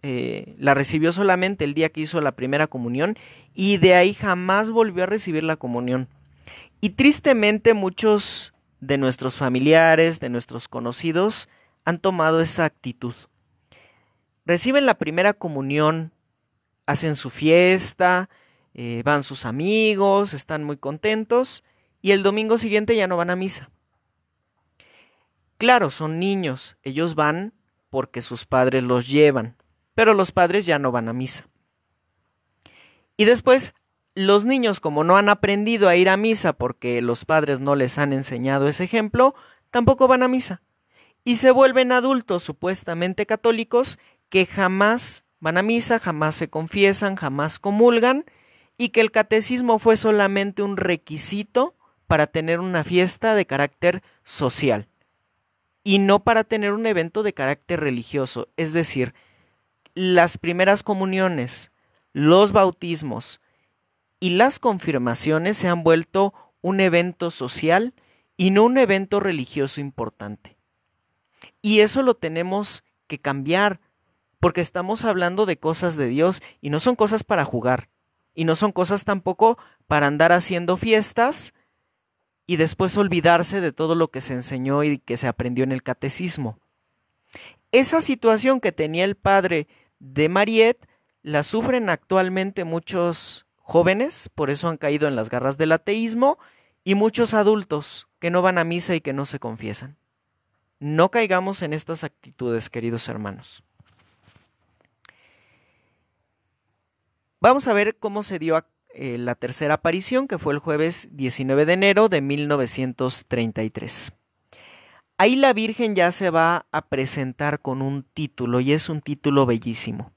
eh, la recibió solamente el día que hizo la primera comunión y de ahí jamás volvió a recibir la comunión. Y tristemente muchos de nuestros familiares, de nuestros conocidos, han tomado esa actitud. Reciben la primera comunión, hacen su fiesta, eh, van sus amigos, están muy contentos y el domingo siguiente ya no van a misa. Claro, son niños, ellos van porque sus padres los llevan, pero los padres ya no van a misa. Y después, los niños, como no han aprendido a ir a misa porque los padres no les han enseñado ese ejemplo, tampoco van a misa. Y se vuelven adultos supuestamente católicos que jamás van a misa, jamás se confiesan, jamás comulgan, y que el catecismo fue solamente un requisito para tener una fiesta de carácter social y no para tener un evento de carácter religioso, es decir, las primeras comuniones, los bautismos y las confirmaciones se han vuelto un evento social y no un evento religioso importante. Y eso lo tenemos que cambiar, porque estamos hablando de cosas de Dios y no son cosas para jugar, y no son cosas tampoco para andar haciendo fiestas y después olvidarse de todo lo que se enseñó y que se aprendió en el catecismo. Esa situación que tenía el padre de Mariet la sufren actualmente muchos jóvenes, por eso han caído en las garras del ateísmo, y muchos adultos que no van a misa y que no se confiesan. No caigamos en estas actitudes, queridos hermanos. Vamos a ver cómo se dio a eh, la tercera aparición, que fue el jueves 19 de enero de 1933. Ahí la Virgen ya se va a presentar con un título y es un título bellísimo.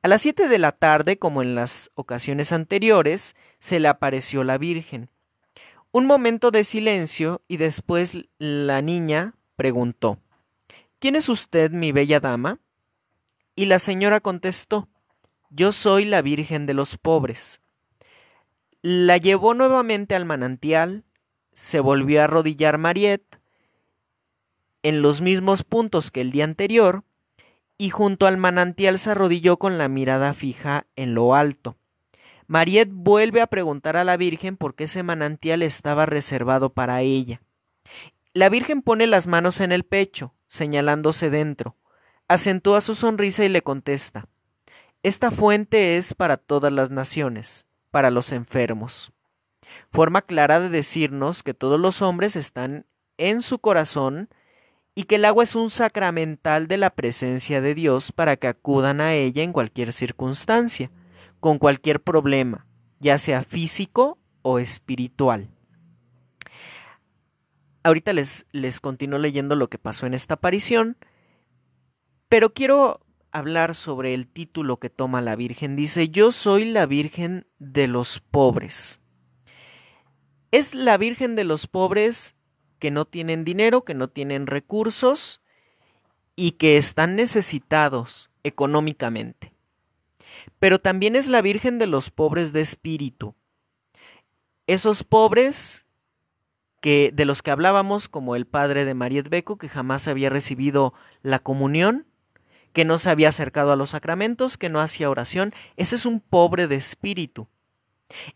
A las 7 de la tarde, como en las ocasiones anteriores, se le apareció la Virgen. Un momento de silencio y después la niña preguntó, ¿Quién es usted, mi bella dama? Y la señora contestó, yo soy la Virgen de los pobres. La llevó nuevamente al manantial, se volvió a arrodillar Mariette en los mismos puntos que el día anterior, y junto al manantial se arrodilló con la mirada fija en lo alto. Mariette vuelve a preguntar a la Virgen por qué ese manantial estaba reservado para ella. La Virgen pone las manos en el pecho, señalándose dentro, acentúa su sonrisa y le contesta esta fuente es para todas las naciones, para los enfermos. Forma clara de decirnos que todos los hombres están en su corazón y que el agua es un sacramental de la presencia de Dios para que acudan a ella en cualquier circunstancia, con cualquier problema, ya sea físico o espiritual. Ahorita les, les continúo leyendo lo que pasó en esta aparición, pero quiero hablar sobre el título que toma la Virgen. Dice, yo soy la Virgen de los pobres. Es la Virgen de los pobres que no tienen dinero, que no tienen recursos y que están necesitados económicamente. Pero también es la Virgen de los pobres de espíritu. Esos pobres que de los que hablábamos, como el padre de Mariet Beco, que jamás había recibido la comunión, que no se había acercado a los sacramentos, que no hacía oración. Ese es un pobre de espíritu.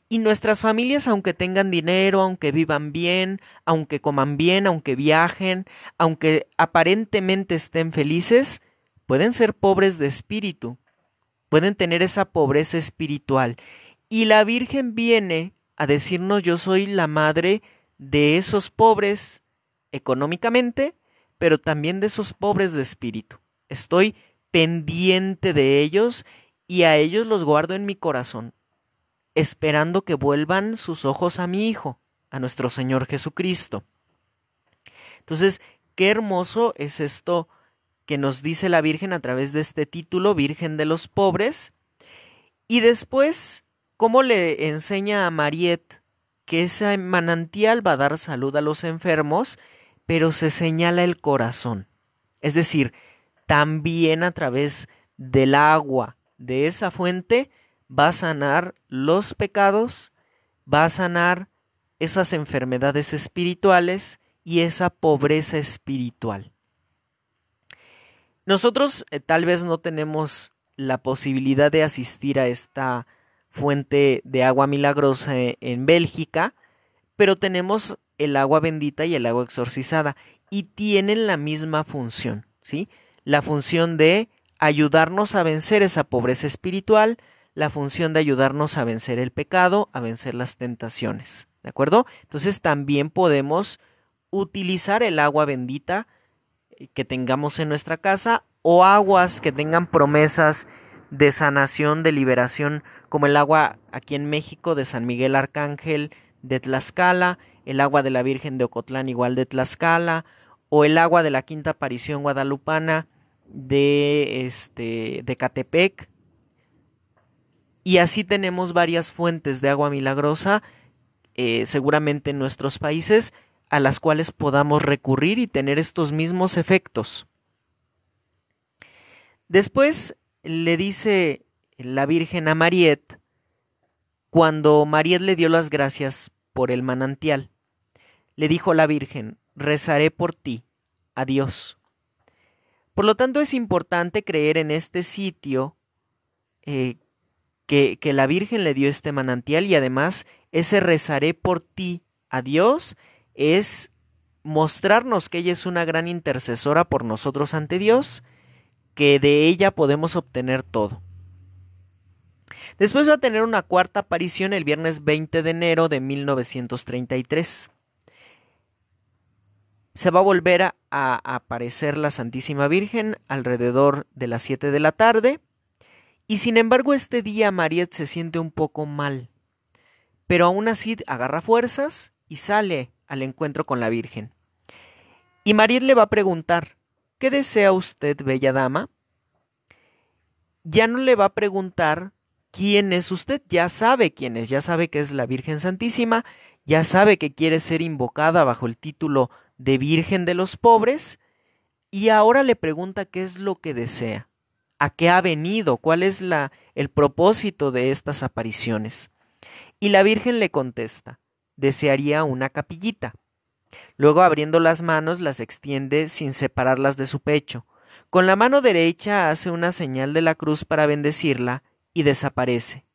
Y nuestras familias, aunque tengan dinero, aunque vivan bien, aunque coman bien, aunque viajen, aunque aparentemente estén felices, pueden ser pobres de espíritu, pueden tener esa pobreza espiritual. Y la Virgen viene a decirnos yo soy la madre de esos pobres económicamente, pero también de esos pobres de espíritu. Estoy pendiente de ellos y a ellos los guardo en mi corazón, esperando que vuelvan sus ojos a mi Hijo, a nuestro Señor Jesucristo. Entonces, qué hermoso es esto que nos dice la Virgen a través de este título, Virgen de los Pobres, y después, cómo le enseña a Mariette que ese manantial va a dar salud a los enfermos, pero se señala el corazón. Es decir, también a través del agua de esa fuente va a sanar los pecados, va a sanar esas enfermedades espirituales y esa pobreza espiritual. Nosotros eh, tal vez no tenemos la posibilidad de asistir a esta fuente de agua milagrosa eh, en Bélgica, pero tenemos el agua bendita y el agua exorcizada y tienen la misma función, ¿sí? la función de ayudarnos a vencer esa pobreza espiritual, la función de ayudarnos a vencer el pecado, a vencer las tentaciones. ¿De acuerdo? Entonces también podemos utilizar el agua bendita eh, que tengamos en nuestra casa o aguas que tengan promesas de sanación, de liberación, como el agua aquí en México de San Miguel Arcángel de Tlaxcala, el agua de la Virgen de Ocotlán igual de Tlaxcala, o el agua de la Quinta Aparición Guadalupana de, este, de Catepec. Y así tenemos varias fuentes de agua milagrosa, eh, seguramente en nuestros países, a las cuales podamos recurrir y tener estos mismos efectos. Después le dice la Virgen a Mariet, cuando Mariet le dio las gracias por el manantial, le dijo la Virgen, rezaré por ti, adiós. Por lo tanto, es importante creer en este sitio eh, que, que la Virgen le dio este manantial y además ese rezaré por ti a Dios es mostrarnos que ella es una gran intercesora por nosotros ante Dios, que de ella podemos obtener todo. Después va a tener una cuarta aparición el viernes 20 de enero de 1933 se va a volver a, aparecer la Santísima Virgen alrededor de las 7 de la tarde. Y sin embargo, este día Mariette se siente un poco mal. Pero aún así agarra fuerzas y sale al encuentro con la Virgen. Y Mariette le va a preguntar, ¿qué desea usted, bella dama? Ya no le va a preguntar quién es usted, ya sabe quién es, ya sabe que es la Virgen Santísima, ya sabe que quiere ser invocada bajo el título de Virgen de los Pobres y ahora le pregunta qué es lo que desea, a qué ha venido, cuál es la, el propósito de estas apariciones. Y la Virgen le contesta, desearía una capillita. Luego abriendo las manos las extiende sin separarlas de su pecho. Con la mano derecha hace una señal de la cruz para bendecirla y desaparece.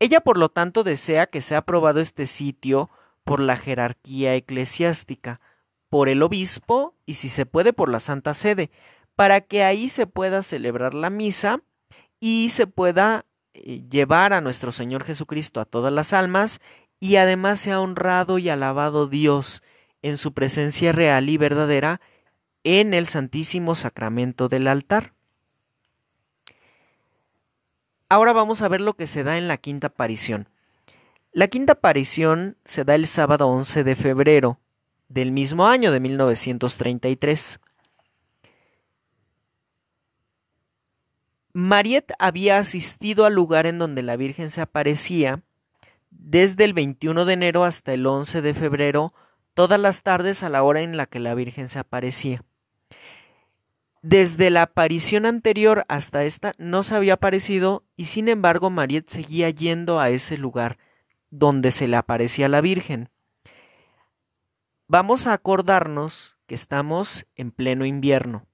Ella por lo tanto desea que sea aprobado este sitio por la jerarquía eclesiástica, por el obispo y si se puede por la Santa Sede, para que ahí se pueda celebrar la misa y se pueda eh, llevar a nuestro Señor Jesucristo a todas las almas y además sea honrado y alabado Dios en su presencia real y verdadera en el Santísimo Sacramento del altar. Ahora vamos a ver lo que se da en la quinta aparición. La quinta aparición se da el sábado 11 de febrero del mismo año de 1933. Mariette había asistido al lugar en donde la Virgen se aparecía desde el 21 de enero hasta el 11 de febrero, todas las tardes a la hora en la que la Virgen se aparecía. Desde la aparición anterior hasta esta no se había aparecido y sin embargo Mariette seguía yendo a ese lugar donde se le aparecía la Virgen. Vamos a acordarnos que estamos en pleno invierno.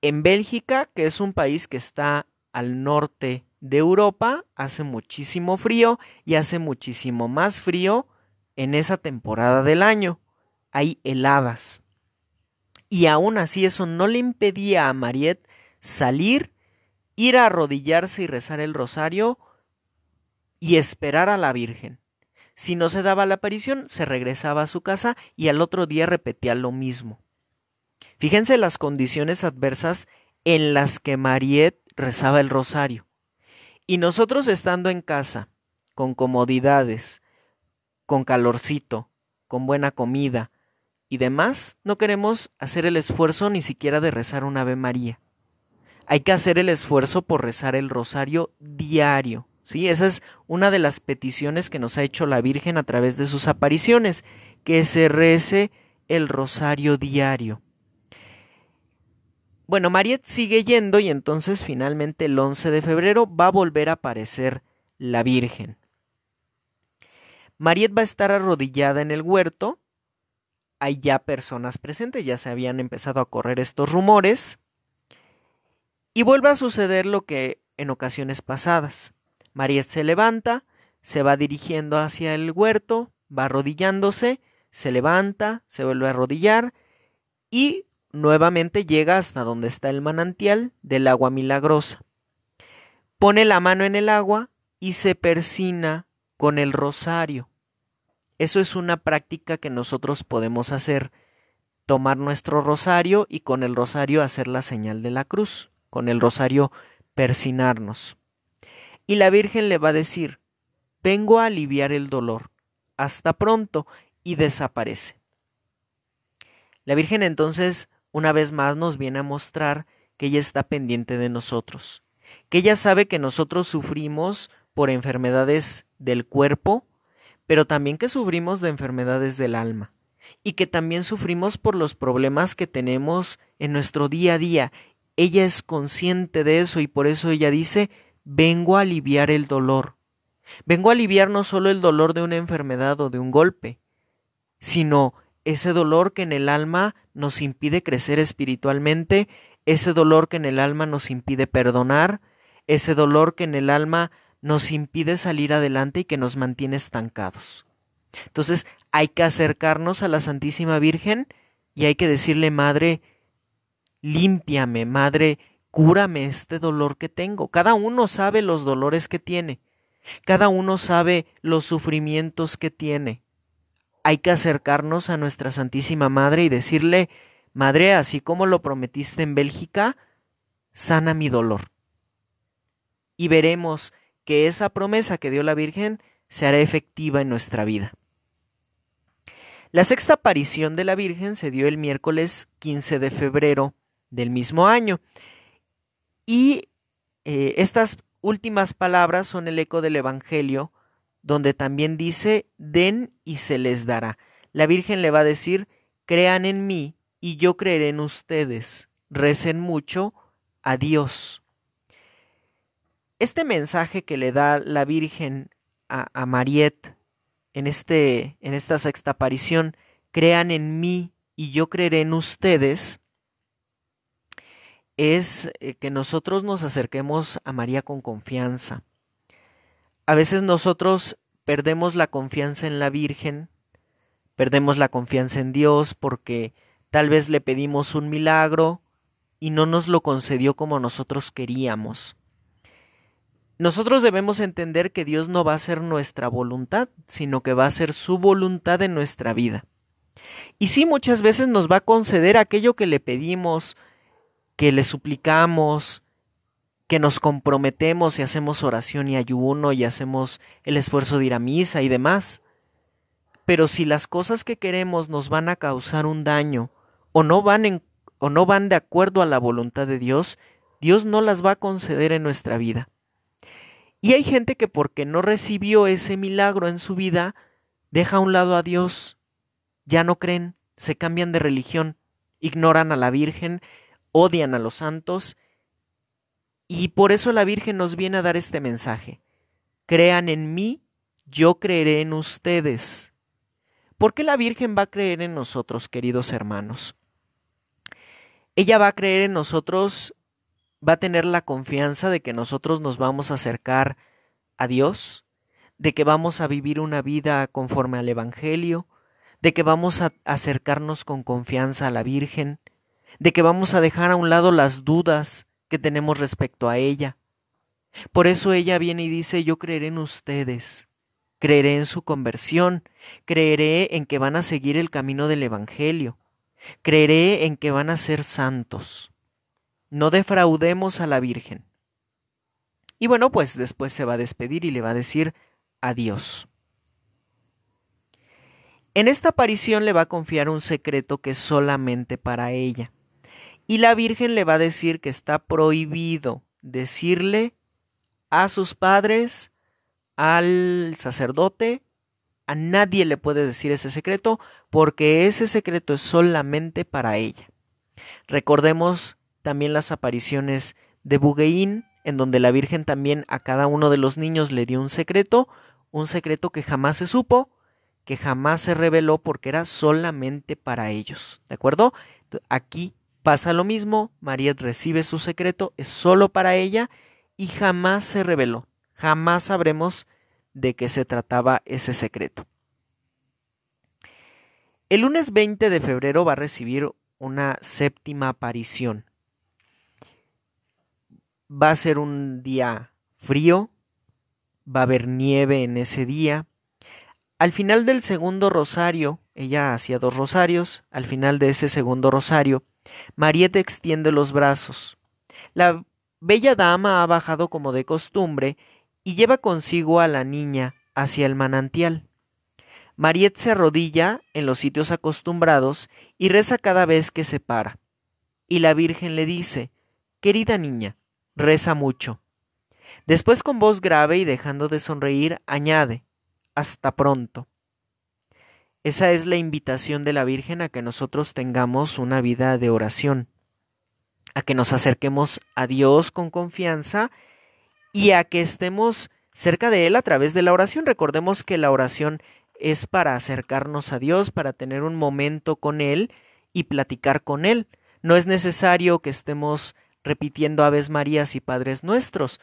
En Bélgica, que es un país que está al norte de Europa, hace muchísimo frío y hace muchísimo más frío en esa temporada del año. Hay heladas. Y aún así eso no le impedía a Mariette salir, ir a arrodillarse y rezar el rosario y esperar a la Virgen. Si no se daba la aparición, se regresaba a su casa y al otro día repetía lo mismo. Fíjense las condiciones adversas en las que Mariette rezaba el rosario. Y nosotros estando en casa, con comodidades, con calorcito, con buena comida y demás, no queremos hacer el esfuerzo ni siquiera de rezar un Ave María. Hay que hacer el esfuerzo por rezar el rosario diario esa es una de las peticiones que nos ha hecho la Virgen a través de sus apariciones, que se rece el rosario diario. Bueno, Mariette sigue yendo y entonces finalmente el 11 de febrero va a volver a aparecer la Virgen. Mariette va a estar arrodillada en el huerto. Hay ya personas presentes, ya se habían empezado a correr estos rumores. Y vuelve a suceder lo que en ocasiones pasadas. María se levanta, se va dirigiendo hacia el huerto, va arrodillándose, se levanta, se vuelve a arrodillar y nuevamente llega hasta donde está el manantial del agua milagrosa. Pone la mano en el agua y se persina con el rosario. Eso es una práctica que nosotros podemos hacer, tomar nuestro rosario y con el rosario hacer la señal de la cruz, con el rosario persinarnos y la Virgen le va a decir, vengo a aliviar el dolor, hasta pronto, y desaparece. La Virgen entonces una vez más nos viene a mostrar que ella está pendiente de nosotros, que ella sabe que nosotros sufrimos por enfermedades del cuerpo, pero también que sufrimos de enfermedades del alma, y que también sufrimos por los problemas que tenemos en nuestro día a día. Ella es consciente de eso y por eso ella dice, vengo a aliviar el dolor. Vengo a aliviar no solo el dolor de una enfermedad o de un golpe, sino ese dolor que en el alma nos impide crecer espiritualmente, ese dolor que en el alma nos impide perdonar, ese dolor que en el alma nos impide salir adelante y que nos mantiene estancados. Entonces hay que acercarnos a la Santísima Virgen y hay que decirle, Madre, límpiame, Madre, cúrame este dolor que tengo. Cada uno sabe los dolores que tiene, cada uno sabe los sufrimientos que tiene. Hay que acercarnos a nuestra Santísima Madre y decirle, Madre, así como lo prometiste en Bélgica, sana mi dolor. Y veremos que esa promesa que dio la Virgen se hará efectiva en nuestra vida. La sexta aparición de la Virgen se dio el miércoles 15 de febrero del mismo año. Y eh, estas últimas palabras son el eco del Evangelio, donde también dice, den y se les dará. La Virgen le va a decir, crean en mí y yo creeré en ustedes. Recen mucho a Dios. Este mensaje que le da la Virgen a, a Mariette en, este, en esta sexta aparición, crean en mí y yo creeré en ustedes, es eh, que nosotros nos acerquemos a María con confianza. A veces nosotros perdemos la confianza en la Virgen, perdemos la confianza en Dios porque tal vez le pedimos un milagro y no nos lo concedió como nosotros queríamos. Nosotros debemos entender que Dios no va a ser nuestra voluntad, sino que va a ser su voluntad en nuestra vida. Y sí, muchas veces nos va a conceder aquello que le pedimos, que le suplicamos, que nos comprometemos y hacemos oración y ayuno y hacemos el esfuerzo de ir a misa y demás. Pero si las cosas que queremos nos van a causar un daño o no van o no van de acuerdo a la voluntad de Dios, Dios no las va a conceder en nuestra vida. Y hay gente que porque no recibió ese milagro en su vida, deja a un lado a Dios, ya no creen, se cambian de religión, ignoran a la Virgen odian a los santos y por eso la Virgen nos viene a dar este mensaje. Crean en mí, yo creeré en ustedes. ¿Por qué la Virgen va a creer en nosotros, queridos hermanos? Ella va a creer en nosotros, va a tener la confianza de que nosotros nos vamos a acercar a Dios, de que vamos a vivir una vida conforme al Evangelio, de que vamos a acercarnos con confianza a la Virgen, de que vamos a dejar a un lado las dudas que tenemos respecto a ella. Por eso ella viene y dice, yo creeré en ustedes, creeré en su conversión, creeré en que van a seguir el camino del Evangelio, creeré en que van a ser santos. No defraudemos a la Virgen. Y bueno, pues después se va a despedir y le va a decir adiós. En esta aparición le va a confiar un secreto que es solamente para ella. Y la Virgen le va a decir que está prohibido decirle a sus padres, al sacerdote, a nadie le puede decir ese secreto porque ese secreto es solamente para ella. Recordemos también las apariciones de Bugueín, en donde la Virgen también a cada uno de los niños le dio un secreto, un secreto que jamás se supo, que jamás se reveló porque era solamente para ellos. ¿De acuerdo? Aquí Pasa lo mismo, Mariette recibe su secreto, es solo para ella y jamás se reveló. Jamás sabremos de qué se trataba ese secreto. El lunes 20 de febrero va a recibir una séptima aparición. Va a ser un día frío, va a haber nieve en ese día. Al final del segundo rosario, ella hacía dos rosarios, al final de ese segundo rosario, Mariette extiende los brazos. La bella dama ha bajado como de costumbre y lleva consigo a la niña hacia el manantial. Mariette se arrodilla en los sitios acostumbrados y reza cada vez que se para. Y la Virgen le dice, Querida niña, reza mucho. Después con voz grave y dejando de sonreír, añade, Hasta pronto. Esa es la invitación de la Virgen a que nosotros tengamos una vida de oración, a que nos acerquemos a Dios con confianza y a que estemos cerca de Él a través de la oración. Recordemos que la oración es para acercarnos a Dios, para tener un momento con Él y platicar con Él. No es necesario que estemos repitiendo Aves Marías y Padres Nuestros.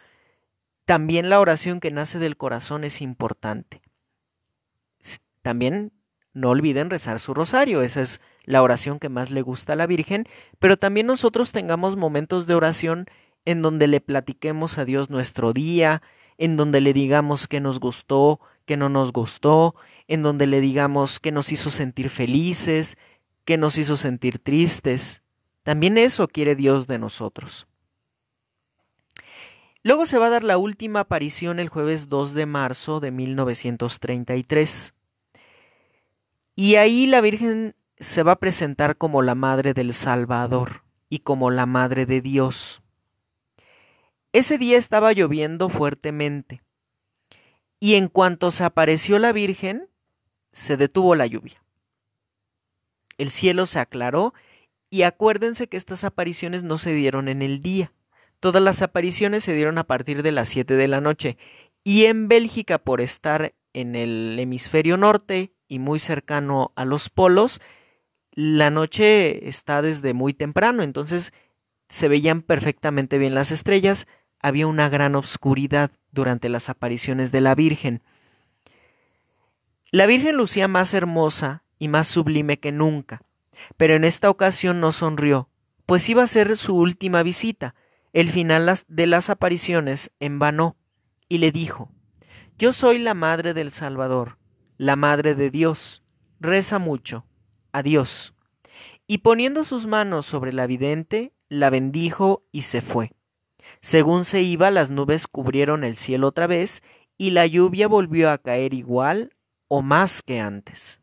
También la oración que nace del corazón es importante. También no olviden rezar su rosario, esa es la oración que más le gusta a la Virgen, pero también nosotros tengamos momentos de oración en donde le platiquemos a Dios nuestro día, en donde le digamos que nos gustó, que no nos gustó, en donde le digamos que nos hizo sentir felices, que nos hizo sentir tristes. También eso quiere Dios de nosotros. Luego se va a dar la última aparición el jueves 2 de marzo de 1933. Y ahí la Virgen se va a presentar como la Madre del Salvador y como la Madre de Dios. Ese día estaba lloviendo fuertemente, y en cuanto se apareció la Virgen, se detuvo la lluvia. El cielo se aclaró, y acuérdense que estas apariciones no se dieron en el día. Todas las apariciones se dieron a partir de las 7 de la noche, y en Bélgica, por estar en el hemisferio norte y muy cercano a los polos, la noche está desde muy temprano, entonces se veían perfectamente bien las estrellas, había una gran oscuridad durante las apariciones de la Virgen. La Virgen lucía más hermosa y más sublime que nunca, pero en esta ocasión no sonrió, pues iba a ser su última visita, el final de las apariciones en vano, y le dijo, Yo soy la Madre del Salvador, la Madre de Dios, reza mucho, adiós. Y poniendo sus manos sobre la vidente, la bendijo y se fue. Según se iba, las nubes cubrieron el cielo otra vez y la lluvia volvió a caer igual o más que antes.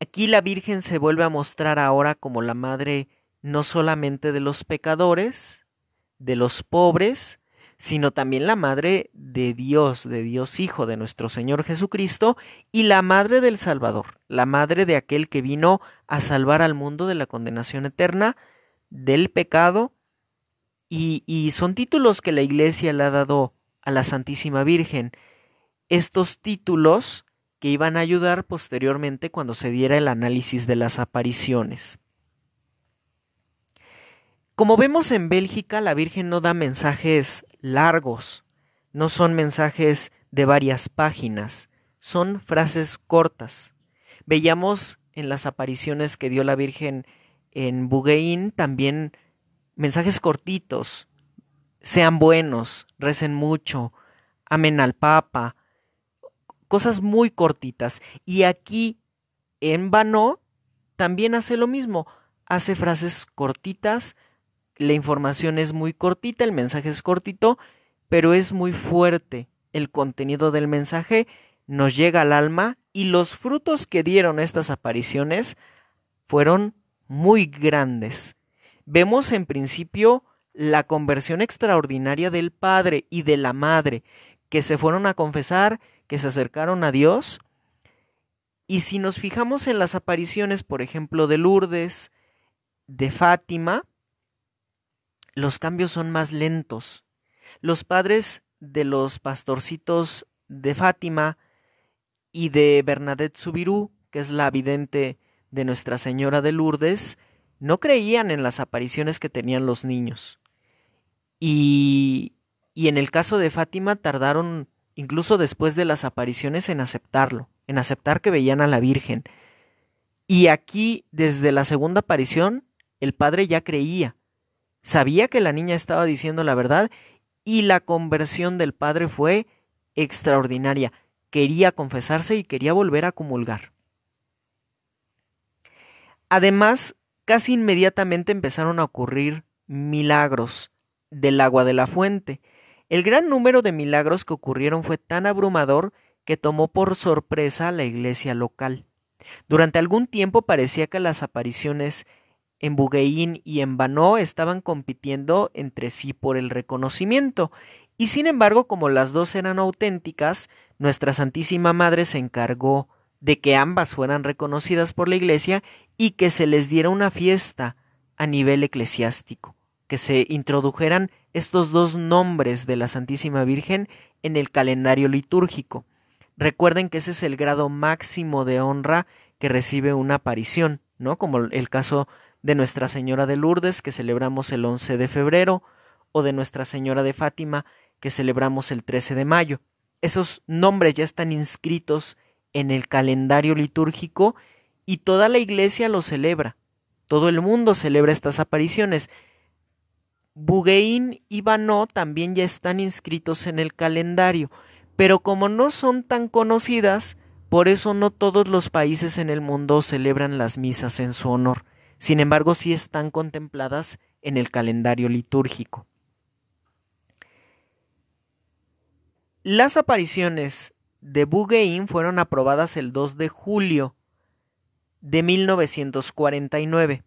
Aquí la Virgen se vuelve a mostrar ahora como la madre no solamente de los pecadores, de los pobres, sino también la madre de Dios, de Dios Hijo, de nuestro Señor Jesucristo, y la madre del Salvador, la madre de aquel que vino a salvar al mundo de la condenación eterna, del pecado, y, y son títulos que la Iglesia le ha dado a la Santísima Virgen. Estos títulos que iban a ayudar posteriormente cuando se diera el análisis de las apariciones. Como vemos en Bélgica, la Virgen no da mensajes largos, no son mensajes de varias páginas, son frases cortas. Veíamos en las apariciones que dio la Virgen en Bugueín también mensajes cortitos, sean buenos, recen mucho, amen al Papa, cosas muy cortitas. Y aquí en Banó también hace lo mismo, hace frases cortitas, la información es muy cortita, el mensaje es cortito, pero es muy fuerte. El contenido del mensaje nos llega al alma y los frutos que dieron estas apariciones fueron muy grandes. Vemos en principio la conversión extraordinaria del padre y de la madre, que se fueron a confesar, que se acercaron a Dios. Y si nos fijamos en las apariciones, por ejemplo, de Lourdes, de Fátima, los cambios son más lentos. Los padres de los pastorcitos de Fátima y de Bernadette Subirú, que es la vidente de Nuestra Señora de Lourdes, no creían en las apariciones que tenían los niños. Y, y en el caso de Fátima tardaron incluso después de las apariciones en aceptarlo, en aceptar que veían a la Virgen. Y aquí, desde la segunda aparición, el padre ya creía, Sabía que la niña estaba diciendo la verdad y la conversión del padre fue extraordinaria. Quería confesarse y quería volver a comulgar. Además, casi inmediatamente empezaron a ocurrir milagros del agua de la fuente. El gran número de milagros que ocurrieron fue tan abrumador que tomó por sorpresa a la iglesia local. Durante algún tiempo parecía que las apariciones en Bugueín y en Banó estaban compitiendo entre sí por el reconocimiento, y sin embargo, como las dos eran auténticas, nuestra Santísima Madre se encargó de que ambas fueran reconocidas por la Iglesia y que se les diera una fiesta a nivel eclesiástico, que se introdujeran estos dos nombres de la Santísima Virgen en el calendario litúrgico. Recuerden que ese es el grado máximo de honra que recibe una aparición, ¿no? Como el caso de Nuestra Señora de Lourdes, que celebramos el 11 de febrero, o de Nuestra Señora de Fátima, que celebramos el 13 de mayo. Esos nombres ya están inscritos en el calendario litúrgico y toda la iglesia los celebra. Todo el mundo celebra estas apariciones. Bugueín y Banó también ya están inscritos en el calendario, pero como no son tan conocidas, por eso no todos los países en el mundo celebran las misas en su honor. Sin embargo, sí están contempladas en el calendario litúrgico. Las apariciones de Bugein fueron aprobadas el 2 de julio de 1949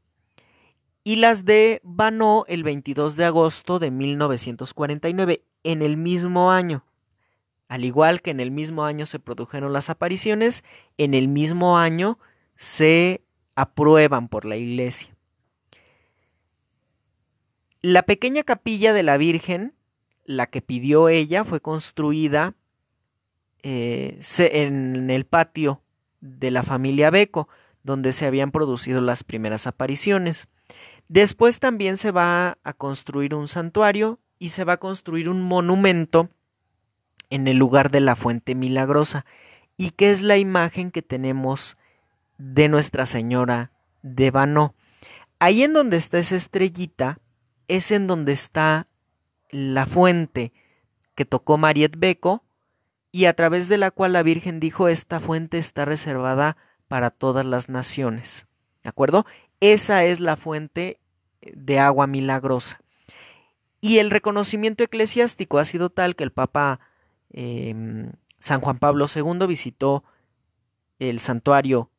y las de Banó el 22 de agosto de 1949, en el mismo año. Al igual que en el mismo año se produjeron las apariciones, en el mismo año se aprueban por la iglesia. La pequeña capilla de la Virgen, la que pidió ella, fue construida eh, en el patio de la familia Beco, donde se habían producido las primeras apariciones. Después también se va a construir un santuario y se va a construir un monumento en el lugar de la fuente milagrosa y que es la imagen que tenemos de Nuestra Señora de Banó. Ahí en donde está esa estrellita es en donde está la fuente que tocó Mariet Beco y a través de la cual la Virgen dijo esta fuente está reservada para todas las naciones. ¿De acuerdo? Esa es la fuente de agua milagrosa. Y el reconocimiento eclesiástico ha sido tal que el Papa eh, San Juan Pablo II visitó el santuario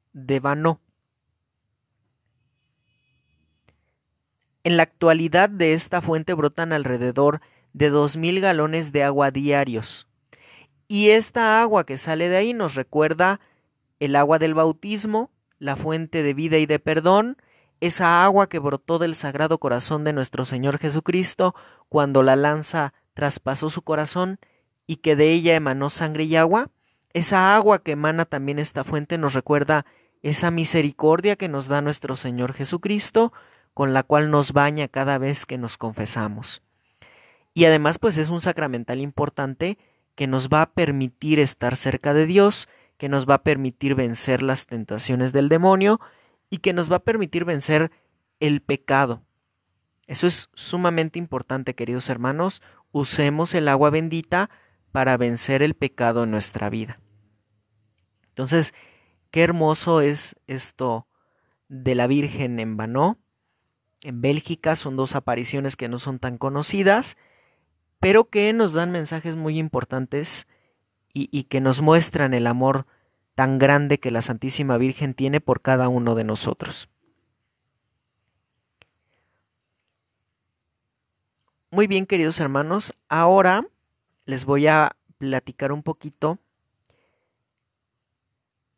en la actualidad de esta fuente brotan alrededor de 2.000 galones de agua diarios. Y esta agua que sale de ahí nos recuerda el agua del bautismo, la fuente de vida y de perdón, esa agua que brotó del sagrado corazón de nuestro Señor Jesucristo cuando la lanza traspasó su corazón y que de ella emanó sangre y agua, esa agua que emana también esta fuente nos recuerda esa misericordia que nos da nuestro Señor Jesucristo, con la cual nos baña cada vez que nos confesamos. Y además pues es un sacramental importante que nos va a permitir estar cerca de Dios, que nos va a permitir vencer las tentaciones del demonio y que nos va a permitir vencer el pecado. Eso es sumamente importante, queridos hermanos. Usemos el agua bendita para vencer el pecado en nuestra vida. Entonces, Qué hermoso es esto de la Virgen en Banó, en Bélgica, son dos apariciones que no son tan conocidas, pero que nos dan mensajes muy importantes y, y que nos muestran el amor tan grande que la Santísima Virgen tiene por cada uno de nosotros. Muy bien, queridos hermanos, ahora les voy a platicar un poquito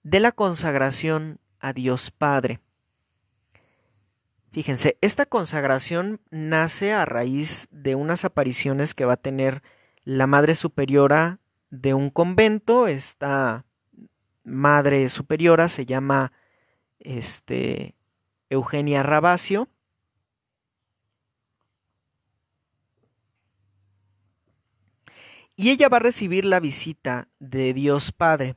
de la consagración a Dios Padre. Fíjense, esta consagración nace a raíz de unas apariciones que va a tener la Madre Superiora de un convento. Esta Madre Superiora se llama este, Eugenia Rabacio. Y ella va a recibir la visita de Dios Padre.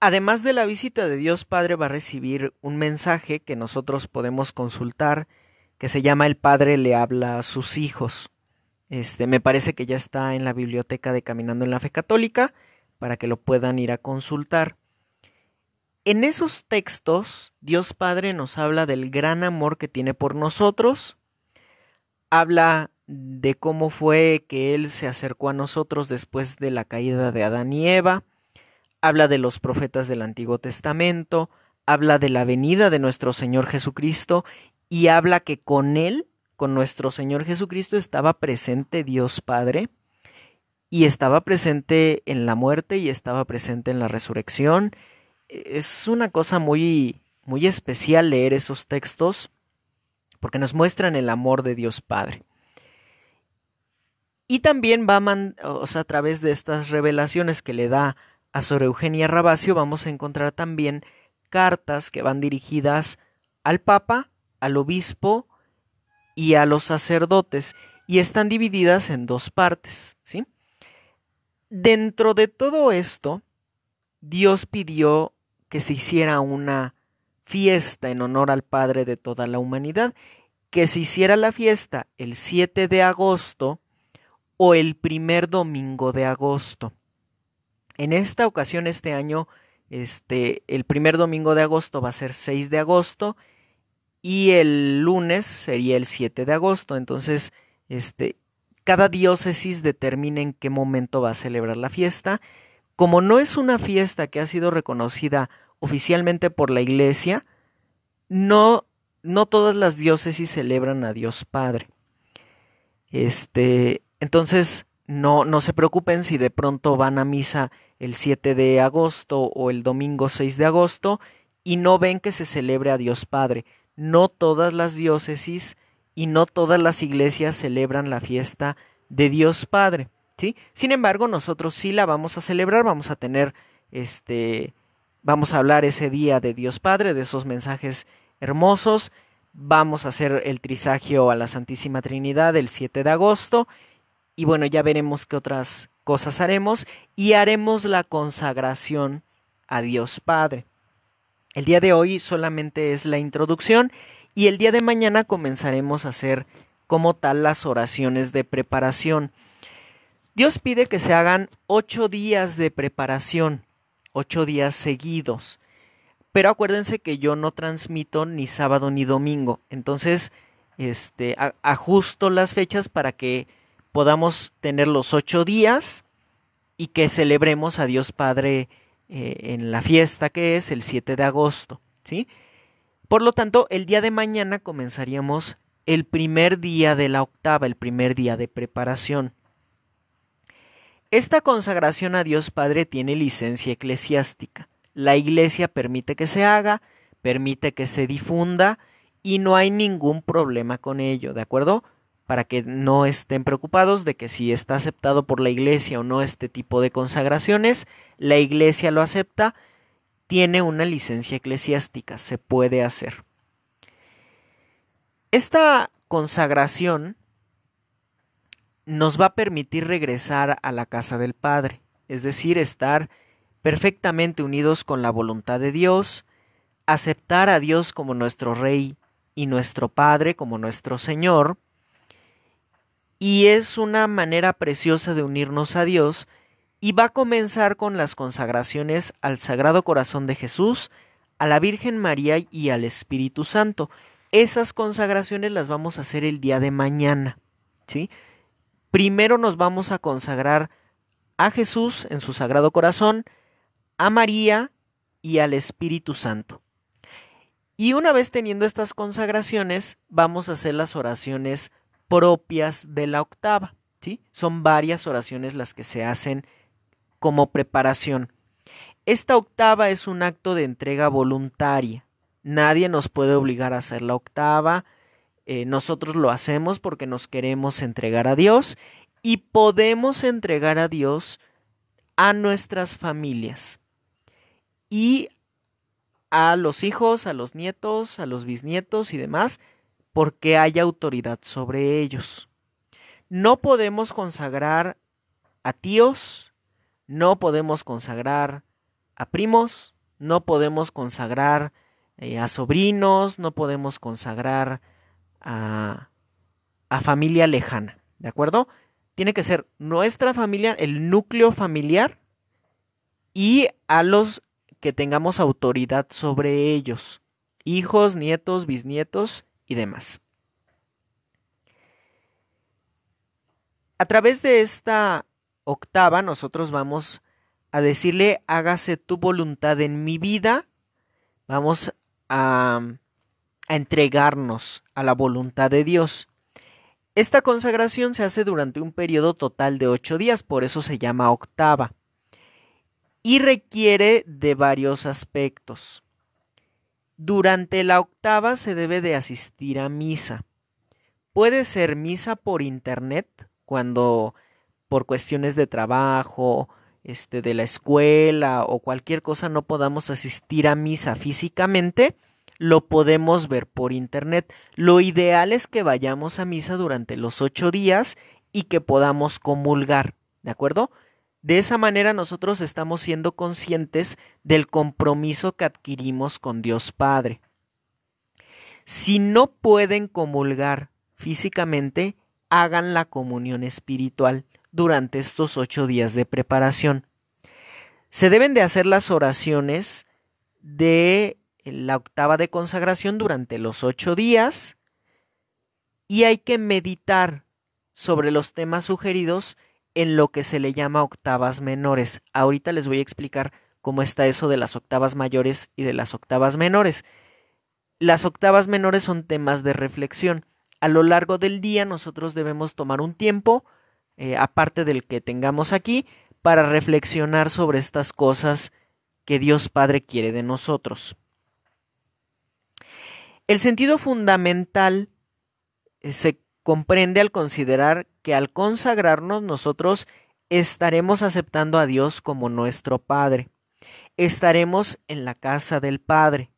Además de la visita de Dios Padre va a recibir un mensaje que nosotros podemos consultar que se llama El Padre le habla a sus hijos. Este, me parece que ya está en la biblioteca de Caminando en la Fe Católica para que lo puedan ir a consultar. En esos textos, Dios Padre nos habla del gran amor que tiene por nosotros, habla de cómo fue que Él se acercó a nosotros después de la caída de Adán y Eva, habla de los profetas del Antiguo Testamento, habla de la venida de nuestro Señor Jesucristo y habla que con Él, con nuestro Señor Jesucristo, estaba presente Dios Padre y estaba presente en la muerte y estaba presente en la resurrección. Es una cosa muy, muy especial leer esos textos porque nos muestran el amor de Dios Padre. Y también va a, a través de estas revelaciones que le da a Sor Eugenia Rabacio vamos a encontrar también cartas que van dirigidas al Papa, al Obispo y a los sacerdotes y están divididas en dos partes, Dentro de todo esto, Dios pidió que se hiciera una fiesta en honor al Padre de toda la humanidad, que se hiciera la fiesta el 7 de agosto o el primer domingo de agosto. En esta ocasión, este año, este, el primer domingo de agosto va a ser 6 de agosto y el lunes sería el 7 de agosto. Entonces, este, cada diócesis determina en qué momento va a celebrar la fiesta. Como no es una fiesta que ha sido reconocida oficialmente por la Iglesia, no, no todas las diócesis celebran a Dios Padre. Este, entonces, no, no se preocupen si de pronto van a misa el 7 de agosto o el domingo 6 de agosto y no ven que se celebre a Dios Padre. No todas las diócesis y no todas las iglesias celebran la fiesta de Dios Padre. ¿sí? Sin embargo, nosotros sí la vamos a celebrar, vamos a tener este vamos a hablar ese día de Dios Padre, de esos mensajes hermosos. Vamos a hacer el trisagio a la Santísima Trinidad el 7 de agosto y bueno, ya veremos qué otras cosas haremos y haremos la consagración a Dios Padre. El día de hoy solamente es la introducción y el día de mañana comenzaremos a hacer como tal las oraciones de preparación. Dios pide que se hagan ocho días de preparación, ocho días seguidos. Pero acuérdense que yo no transmito ni sábado ni domingo. Entonces, este, ajusto las fechas para que podamos tener los ocho días y que celebremos a Dios Padre eh, en la fiesta que es el 7 de agosto, ¿sí? Por lo tanto, el día de mañana comenzaríamos el primer día de la octava, el primer día de preparación. Esta consagración a Dios Padre tiene licencia eclesiástica. La Iglesia permite que se haga, permite que se difunda y no hay ningún problema con ello, ¿de acuerdo? para que no estén preocupados de que si está aceptado por la iglesia o no este tipo de consagraciones, la iglesia lo acepta, tiene una licencia eclesiástica, se puede hacer. Esta consagración nos va a permitir regresar a la casa del Padre, es decir, estar perfectamente unidos con la voluntad de Dios, aceptar a Dios como nuestro Rey y nuestro Padre como nuestro Señor, y es una manera preciosa de unirnos a Dios y va a comenzar con las consagraciones al Sagrado Corazón de Jesús, a la Virgen María y al Espíritu Santo. Esas consagraciones las vamos a hacer el día de mañana, ¿sí? Primero nos vamos a consagrar a Jesús en su Sagrado Corazón, a María y al Espíritu Santo. Y una vez teniendo estas consagraciones, vamos a hacer las oraciones propias de la octava. ¿sí? Son varias oraciones las que se hacen como preparación. Esta octava es un acto de entrega voluntaria. Nadie nos puede obligar a hacer la octava. Eh, nosotros lo hacemos porque nos queremos entregar a Dios y podemos entregar a Dios a nuestras familias y a los hijos, a los nietos, a los bisnietos y demás porque hay autoridad sobre ellos. No podemos consagrar a tíos, no podemos consagrar a primos, no podemos consagrar eh, a sobrinos, no podemos consagrar a, a familia lejana, ¿de acuerdo? Tiene que ser nuestra familia, el núcleo familiar y a los que tengamos autoridad sobre ellos, hijos, nietos, bisnietos y demás. A través de esta octava nosotros vamos a decirle hágase tu voluntad en mi vida. Vamos a, a entregarnos a la voluntad de Dios. Esta consagración se hace durante un periodo total de ocho días, por eso se llama octava, y requiere de varios aspectos. Durante la octava se debe de asistir a misa. Puede ser misa por internet cuando por cuestiones de trabajo, este de la escuela o cualquier cosa no podamos asistir a misa físicamente, lo podemos ver por internet. Lo ideal es que vayamos a misa durante los ocho días y que podamos comulgar, ¿de acuerdo? De esa manera nosotros estamos siendo conscientes del compromiso que adquirimos con Dios Padre. Si no pueden comulgar físicamente, hagan la comunión espiritual durante estos ocho días de preparación. Se deben de hacer las oraciones de la octava de consagración durante los ocho días y hay que meditar sobre los temas sugeridos en lo que se le llama octavas menores. Ahorita les voy a explicar cómo está eso de las octavas mayores y de las octavas menores. Las octavas menores son temas de reflexión. A lo largo del día nosotros debemos tomar un tiempo, eh, aparte del que tengamos aquí, para reflexionar sobre estas cosas que Dios Padre quiere de nosotros. El sentido fundamental eh, se comprende al considerar que al consagrarnos nosotros estaremos aceptando a Dios como nuestro Padre. Estaremos en la casa del Padre.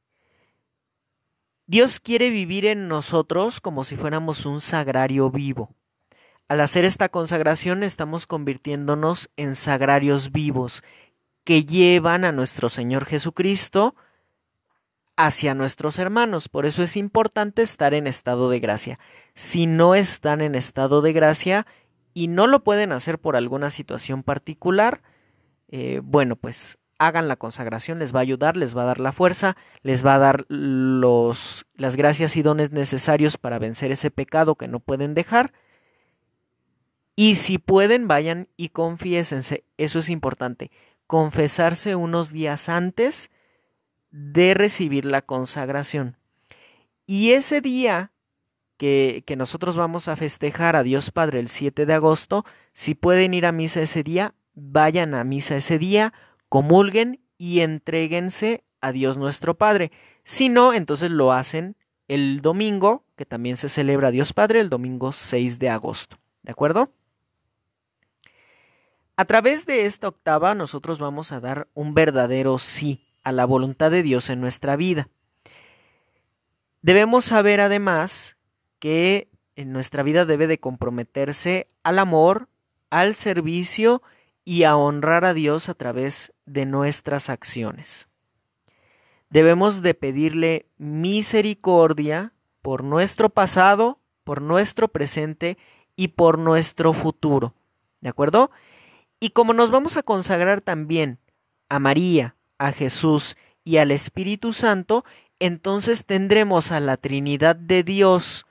Dios quiere vivir en nosotros como si fuéramos un sagrario vivo. Al hacer esta consagración estamos convirtiéndonos en sagrarios vivos que llevan a nuestro Señor Jesucristo hacia nuestros hermanos. Por eso es importante estar en estado de gracia. Si no están en estado de gracia y no lo pueden hacer por alguna situación particular, eh, bueno, pues hagan la consagración, les va a ayudar, les va a dar la fuerza, les va a dar los, las gracias y dones necesarios para vencer ese pecado que no pueden dejar. Y si pueden, vayan y confiésense. Eso es importante. Confesarse unos días antes de recibir la consagración. Y ese día que, que, nosotros vamos a festejar a Dios Padre el 7 de agosto, si pueden ir a misa ese día, vayan a misa ese día, comulguen y entreguense a Dios nuestro Padre. Si no, entonces lo hacen el domingo, que también se celebra Dios Padre, el domingo 6 de agosto. ¿De acuerdo? A través de esta octava nosotros vamos a dar un verdadero sí a la voluntad de Dios en nuestra vida. Debemos saber además que en nuestra vida debe de comprometerse al amor, al servicio y a honrar a Dios a través de nuestras acciones. Debemos de pedirle misericordia por nuestro pasado, por nuestro presente y por nuestro futuro. ¿De acuerdo? Y como nos vamos a consagrar también a María, a Jesús y al Espíritu Santo, entonces tendremos a la Trinidad de Dios,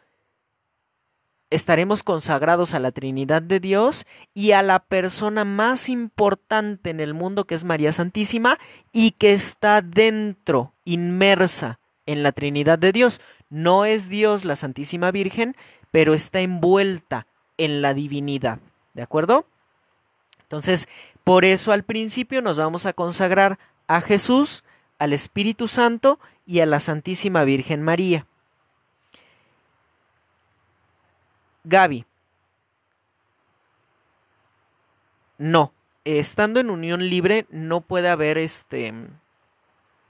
estaremos consagrados a la Trinidad de Dios y a la persona más importante en el mundo que es María Santísima y que está dentro, inmersa en la Trinidad de Dios. No es Dios la Santísima Virgen, pero está envuelta en la divinidad. ¿De acuerdo? Entonces, por eso al principio nos vamos a consagrar a Jesús, al Espíritu Santo y a la Santísima Virgen María. Gaby. No, estando en unión libre no puede haber este...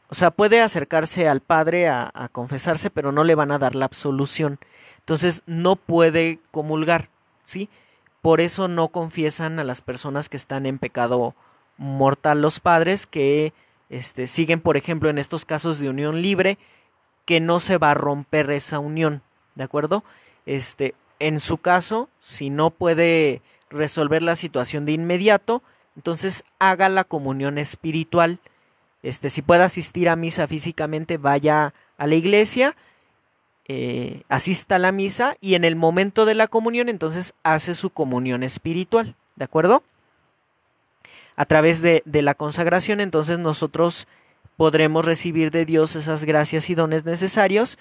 O sea, puede acercarse al Padre a, a confesarse, pero no le van a dar la absolución. Entonces no puede comulgar, ¿sí? Por eso no confiesan a las personas que están en pecado mortal los padres que este, siguen, por ejemplo, en estos casos de unión libre, que no se va a romper esa unión, ¿de acuerdo? Este, en su caso, si no puede resolver la situación de inmediato, entonces haga la comunión espiritual. Este, si puede asistir a misa físicamente, vaya a la iglesia, eh, asista a la misa y en el momento de la comunión, entonces hace su comunión espiritual, ¿de acuerdo? a través de, la consagración, entonces nosotros podremos recibir de Dios esas gracias y dones necesarios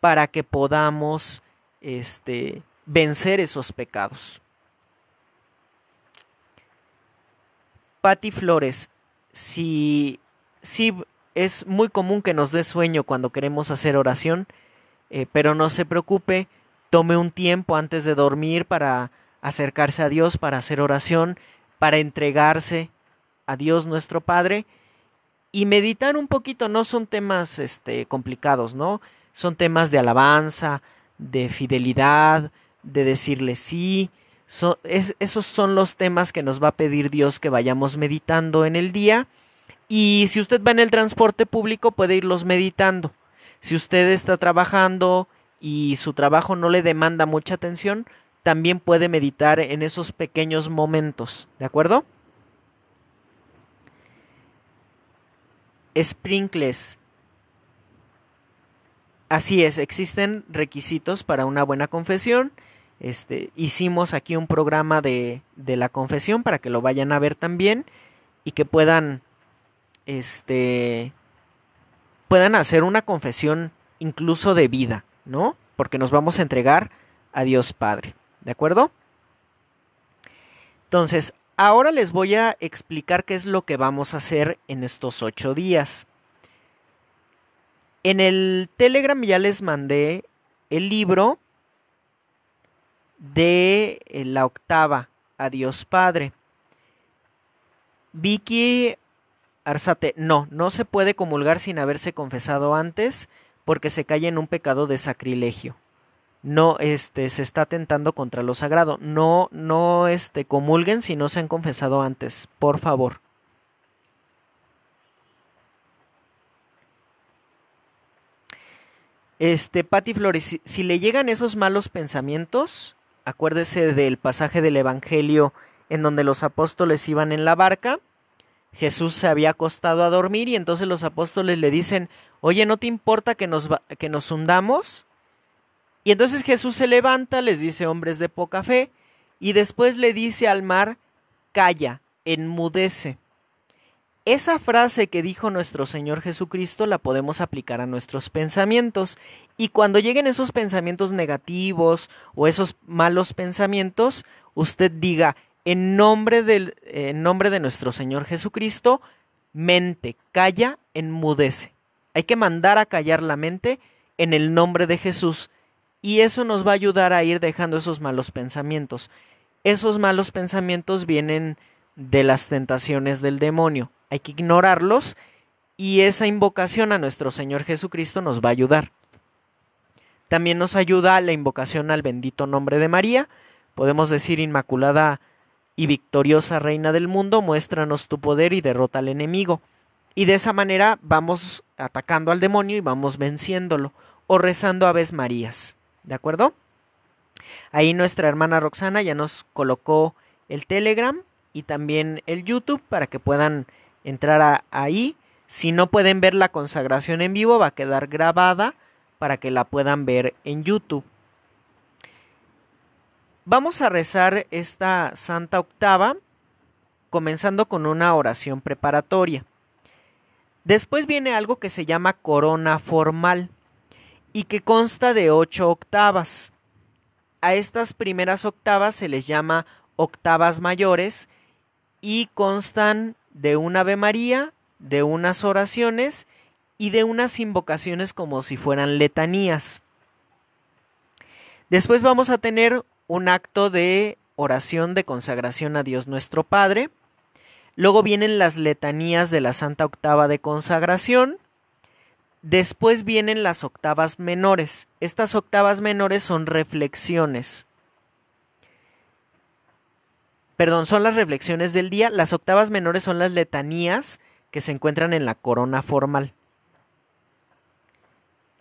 para que podamos este, vencer esos pecados. Patti Flores, si, si es muy común que nos dé sueño cuando queremos hacer oración, eh, pero no se preocupe, tome un tiempo antes de dormir para acercarse a Dios, para hacer oración, para entregarse a Dios nuestro Padre y meditar un poquito, no son temas este, complicados, ¿no? Son temas de alabanza, de fidelidad, de decirle sí. esos son los temas que nos va a pedir Dios que vayamos meditando en el día. Y si usted va en el transporte público, puede irlos meditando. Si usted está trabajando y su trabajo no le demanda mucha atención, también puede meditar en esos pequeños momentos, ¿de acuerdo? Sprinkles. Así es, existen requisitos para una buena confesión. Este, hicimos aquí un programa de, la confesión para que lo vayan a ver también y que puedan, este, puedan hacer una confesión incluso de vida, ¿no? Porque nos vamos a entregar a Dios Padre, ¿de acuerdo? Entonces, Ahora les voy a explicar qué es lo que vamos a hacer en estos ocho días. En el Telegram ya les mandé el libro de eh, la octava, Adiós Padre. Vicky Arzate, no, no se puede comulgar sin haberse confesado antes porque se cae en un pecado de sacrilegio no este se está atentando contra lo sagrado. No no este comulguen si no se han confesado antes, por favor. Este Pati Flores, si, le llegan esos malos pensamientos, acuérdese del pasaje del evangelio en donde los apóstoles iban en la barca, Jesús se había acostado a dormir y entonces los apóstoles le dicen, "Oye, ¿no te importa que nos que nos hundamos?" Y entonces Jesús se levanta, les dice hombres de poca fe, y después le dice al mar, calla, enmudece. Esa frase que dijo nuestro Señor Jesucristo la podemos aplicar a nuestros pensamientos y cuando lleguen esos pensamientos negativos o esos malos pensamientos, usted diga, en nombre, del, en nombre de nuestro Señor Jesucristo, mente, calla, enmudece. Hay que mandar a callar la mente en el nombre de Jesús y eso nos va a ayudar a ir dejando esos malos pensamientos. Esos malos pensamientos vienen de las tentaciones del demonio. Hay que ignorarlos y esa invocación a nuestro Señor Jesucristo nos va a ayudar. También nos ayuda la invocación al bendito nombre de María. Podemos decir Inmaculada y victoriosa Reina del mundo, muéstranos tu poder y derrota al enemigo. Y de esa manera vamos atacando al demonio y vamos venciéndolo, o rezando Aves Marías. ¿De acuerdo? Ahí nuestra hermana Roxana ya nos colocó el Telegram y también el YouTube para que puedan entrar ahí. Si no pueden ver la consagración en vivo, va a quedar grabada para que la puedan ver en YouTube. Vamos a rezar esta Santa Octava, comenzando con una oración preparatoria. Después viene algo que se llama corona formal y que consta de ocho octavas. A estas primeras octavas se les llama octavas mayores y constan de una Ave María, de unas oraciones y de unas invocaciones como si fueran letanías. Después vamos a tener un acto de oración de consagración a Dios nuestro Padre. Luego vienen las letanías de la Santa Octava de Consagración Después vienen las octavas menores. Estas octavas menores son reflexiones. Perdón, son las reflexiones del día. Las octavas menores son las letanías que se encuentran en la corona formal.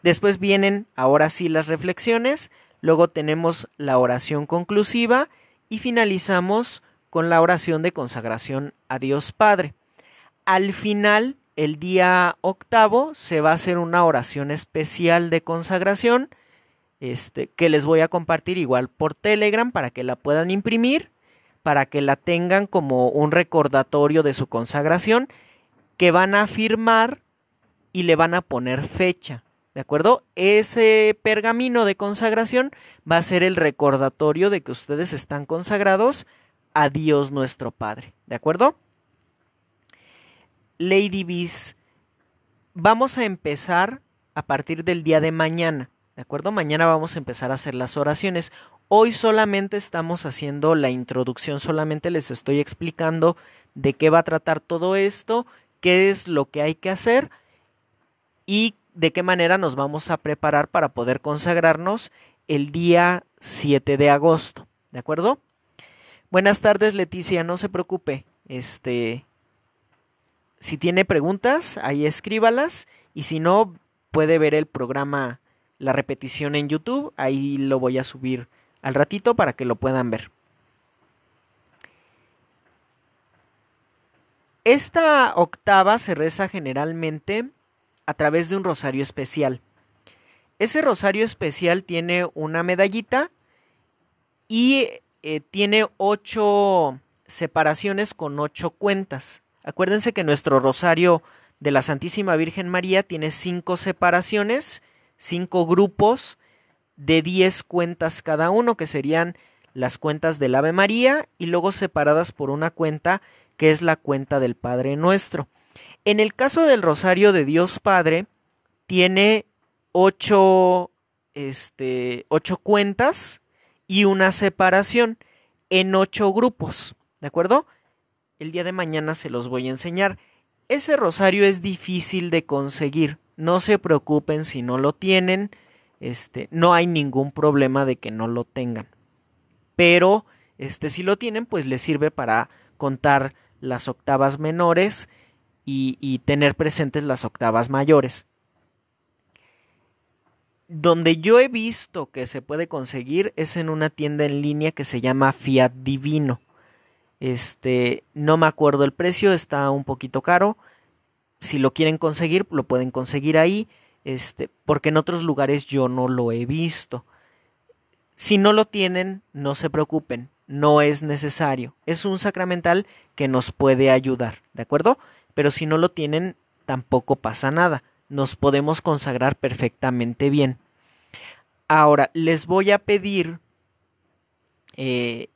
Después vienen ahora sí las reflexiones, luego tenemos la oración conclusiva y finalizamos con la oración de consagración a Dios Padre. Al final el día octavo se va a hacer una oración especial de consagración este, que les voy a compartir igual por Telegram para que la puedan imprimir, para que la tengan como un recordatorio de su consagración, que van a firmar y le van a poner fecha. ¿De acuerdo? Ese pergamino de consagración va a ser el recordatorio de que ustedes están consagrados a Dios nuestro Padre. ¿De acuerdo? Lady Bees, vamos a empezar a partir del día de mañana. ¿De acuerdo? Mañana vamos a empezar a hacer las oraciones. Hoy solamente estamos haciendo la introducción, solamente les estoy explicando de qué va a tratar todo esto, qué es lo que hay que hacer y de qué manera nos vamos a preparar para poder consagrarnos el día 7 de agosto. ¿De acuerdo? Buenas tardes, Leticia, no se preocupe. Este, si tiene preguntas, ahí escríbalas. Y si no, puede ver el programa, la repetición en YouTube. Ahí lo voy a subir al ratito para que lo puedan ver. Esta octava se reza generalmente a través de un rosario especial. Ese rosario especial tiene una medallita y eh, tiene ocho separaciones con ocho cuentas. Acuérdense que nuestro rosario de la Santísima Virgen María tiene cinco separaciones, cinco grupos de diez cuentas cada uno, que serían las cuentas del Ave María y luego separadas por una cuenta que es la cuenta del Padre Nuestro. En el caso del Rosario de Dios Padre, tiene ocho, este, cuentas y una separación en ocho grupos, ¿de acuerdo? El día de mañana se los voy a enseñar. Ese rosario es difícil de conseguir. No se preocupen si no lo tienen. Este, no hay ningún problema de que no lo tengan. Pero este, si lo tienen, pues les sirve para contar las octavas menores y tener presentes las octavas mayores. Donde yo he visto que se puede conseguir es en una tienda en línea que se llama Fiat Divino. Este, no me acuerdo el precio, está un poquito caro. Si lo quieren conseguir, lo pueden conseguir ahí, este, porque en otros lugares yo no lo he visto. Si no lo tienen, no se preocupen, no es necesario. Es un sacramental que nos puede ayudar, ¿de acuerdo? Pero si no lo tienen, tampoco pasa nada. Nos podemos consagrar perfectamente bien. Ahora, les voy a pedir eh,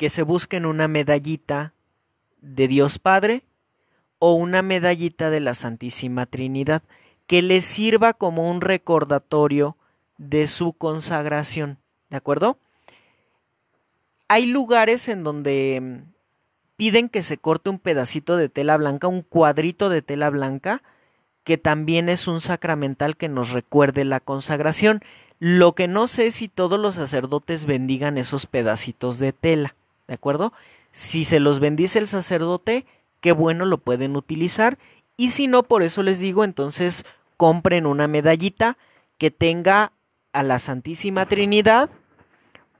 que se busquen una medallita de Dios Padre o una medallita de la Santísima Trinidad que les sirva como un recordatorio de su consagración, ¿de acuerdo? Hay lugares en donde mm, piden que se corte un pedacito de tela blanca, un cuadrito de tela blanca, que también es un sacramental que nos recuerde la consagración. Lo que no sé es si todos los sacerdotes bendigan esos pedacitos de tela. ¿de acuerdo? Si se los bendice el sacerdote, qué bueno lo pueden utilizar. Y si no, por eso les digo, entonces compren una medallita que tenga a la Santísima Trinidad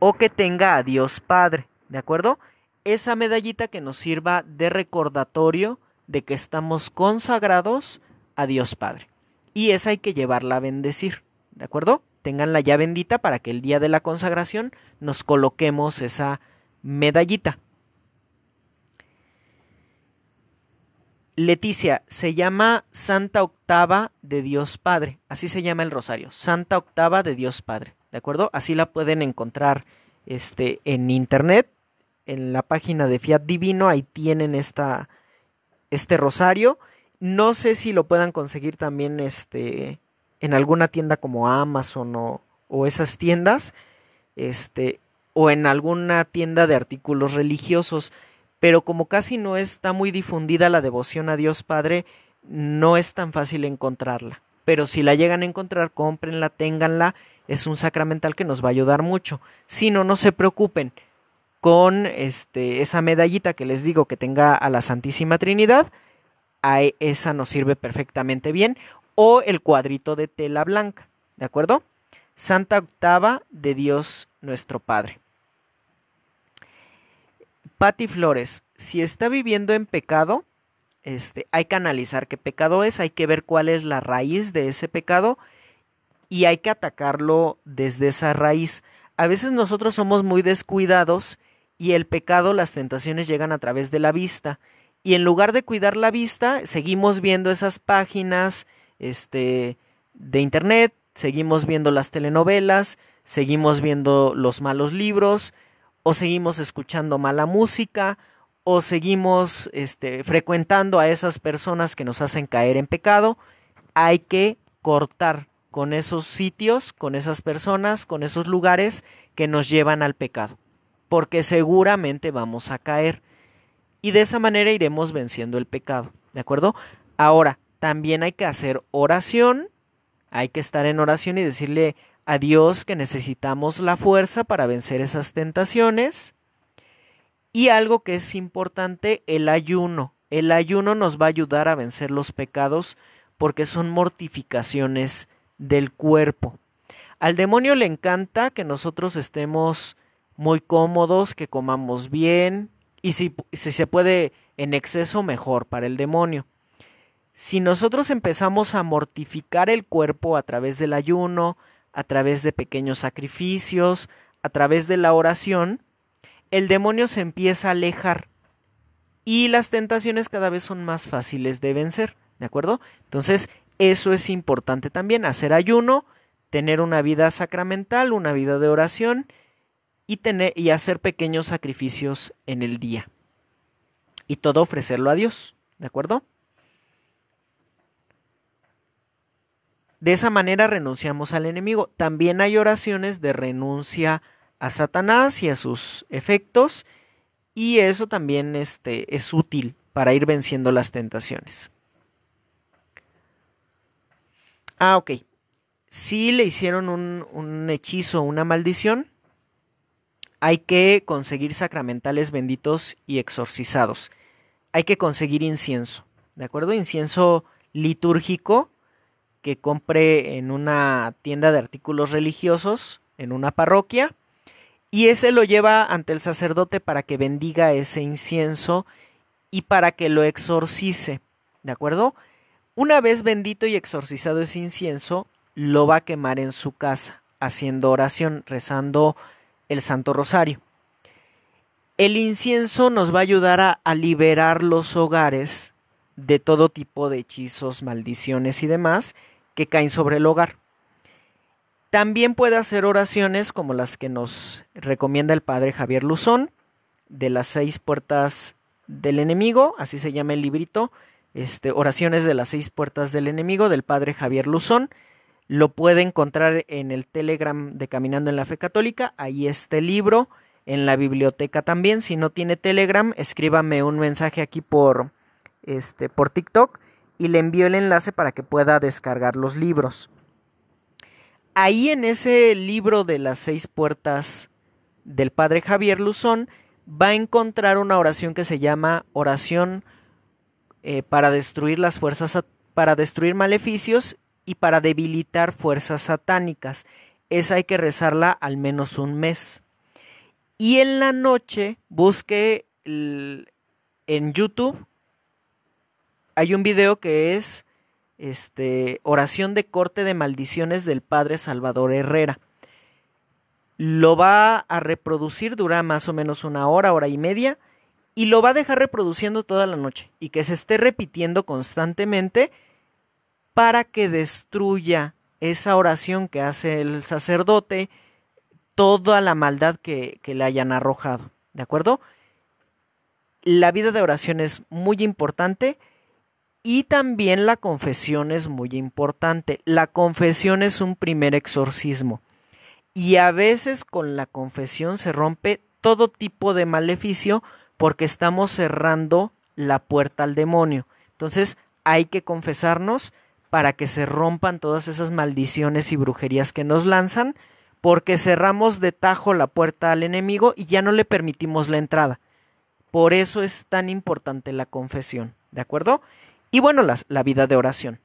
o que tenga a Dios Padre, ¿de acuerdo? Esa medallita que nos sirva de recordatorio de que estamos consagrados a Dios Padre. Y esa hay que llevarla a bendecir, ¿de acuerdo? Ténganla ya bendita para que el día de la consagración nos coloquemos esa medallita. Leticia, se llama Santa Octava de Dios Padre. Así se llama el rosario. Santa Octava de Dios Padre. ¿De acuerdo? Así la pueden encontrar este, en internet. En la página de Fiat Divino. Ahí tienen esta, este rosario. No sé si lo puedan conseguir también este, en alguna tienda como Amazon o, o esas tiendas. Este, o en alguna tienda de artículos religiosos, pero como casi no está muy difundida la devoción a Dios Padre, no es tan fácil encontrarla. Pero si la llegan a encontrar, cómprenla, ténganla, es un sacramental que nos va a ayudar mucho. Si no, no se preocupen con este, esa medallita que les digo que tenga a la Santísima Trinidad, a e, esa nos sirve perfectamente bien, o el cuadrito de tela blanca, ¿de acuerdo? Santa Octava de Dios nuestro Padre. Patti Flores, si está viviendo en pecado, este, hay que analizar qué pecado es, hay que ver cuál es la raíz de ese pecado y hay que atacarlo desde esa raíz. A veces nosotros somos muy descuidados y el pecado, las tentaciones llegan a través de la vista. Y en lugar de cuidar la vista, seguimos viendo esas páginas este, de internet, seguimos viendo las telenovelas, seguimos viendo los malos libros, o seguimos escuchando mala música, o seguimos este, frecuentando a esas personas que nos hacen caer en pecado, hay que cortar con esos sitios, con esas personas, con esos lugares que nos llevan al pecado, porque seguramente vamos a caer. Y de esa manera iremos venciendo el pecado, ¿de acuerdo? Ahora, también hay que hacer oración, hay que estar en oración y decirle a Dios que necesitamos la fuerza para vencer esas tentaciones. Y algo que es importante, el ayuno. El ayuno nos va a ayudar a vencer los pecados porque son mortificaciones del cuerpo. Al demonio le encanta que nosotros estemos muy cómodos, que comamos bien y si, se puede en exceso mejor para el demonio. Si nosotros empezamos a mortificar el cuerpo a través del ayuno, a través de pequeños sacrificios, a través de la oración, el demonio se empieza a alejar y las tentaciones cada vez son más fáciles de vencer, ¿de acuerdo? Entonces, eso es importante también, hacer ayuno, tener una vida sacramental, una vida de oración y, tener, y hacer pequeños sacrificios en el día. Y todo ofrecerlo a Dios, ¿de acuerdo? De esa manera renunciamos al enemigo. También hay oraciones de renuncia a Satanás y a sus efectos y eso también este, es útil para ir venciendo las tentaciones. Ah, ok. Si le hicieron un, un hechizo, una maldición, hay que conseguir sacramentales benditos y exorcizados. Hay que conseguir incienso, ¿de acuerdo? Incienso litúrgico que compre en una tienda de artículos religiosos, en una parroquia, y ese lo lleva ante el sacerdote para que bendiga ese incienso y para que lo exorcice, ¿de acuerdo? Una vez bendito y exorcizado ese incienso, lo va a quemar en su casa, haciendo oración, rezando el Santo Rosario. El incienso nos va a ayudar a, a liberar los hogares de todo tipo de hechizos, maldiciones y demás que caen sobre el hogar. También puede hacer oraciones como las que nos recomienda el padre Javier Luzón, de las seis puertas del enemigo, así se llama el librito, este, oraciones de las seis puertas del enemigo del padre Javier Luzón. Lo puede encontrar en el Telegram de Caminando en la Fe Católica, ahí está el libro, en la biblioteca también. Si no tiene Telegram, escríbame un mensaje aquí por, este, por TikTok y le envío el enlace para que pueda descargar los libros. Ahí en ese libro de las seis puertas del padre Javier Luzón va a encontrar una oración que se llama oración eh, para destruir las fuerzas para destruir maleficios y para debilitar fuerzas satánicas. Esa hay que rezarla al menos un mes. Y en la noche busque en YouTube hay un video que es este, oración de corte de maldiciones del padre Salvador Herrera. Lo va a reproducir, dura más o menos una hora, hora y media, y lo va a dejar reproduciendo toda la noche y que se esté repitiendo constantemente para que destruya esa oración que hace el sacerdote, toda la maldad que, que le hayan arrojado. ¿De acuerdo? La vida de oración es muy importante y también la confesión es muy importante. La confesión es un primer exorcismo. Y a veces con la confesión se rompe todo tipo de maleficio porque estamos cerrando la puerta al demonio. Entonces hay que confesarnos para que se rompan todas esas maldiciones y brujerías que nos lanzan, porque cerramos de tajo la puerta al enemigo y ya no le permitimos la entrada. Por eso es tan importante la confesión, ¿de acuerdo? Y bueno, la vida de oración.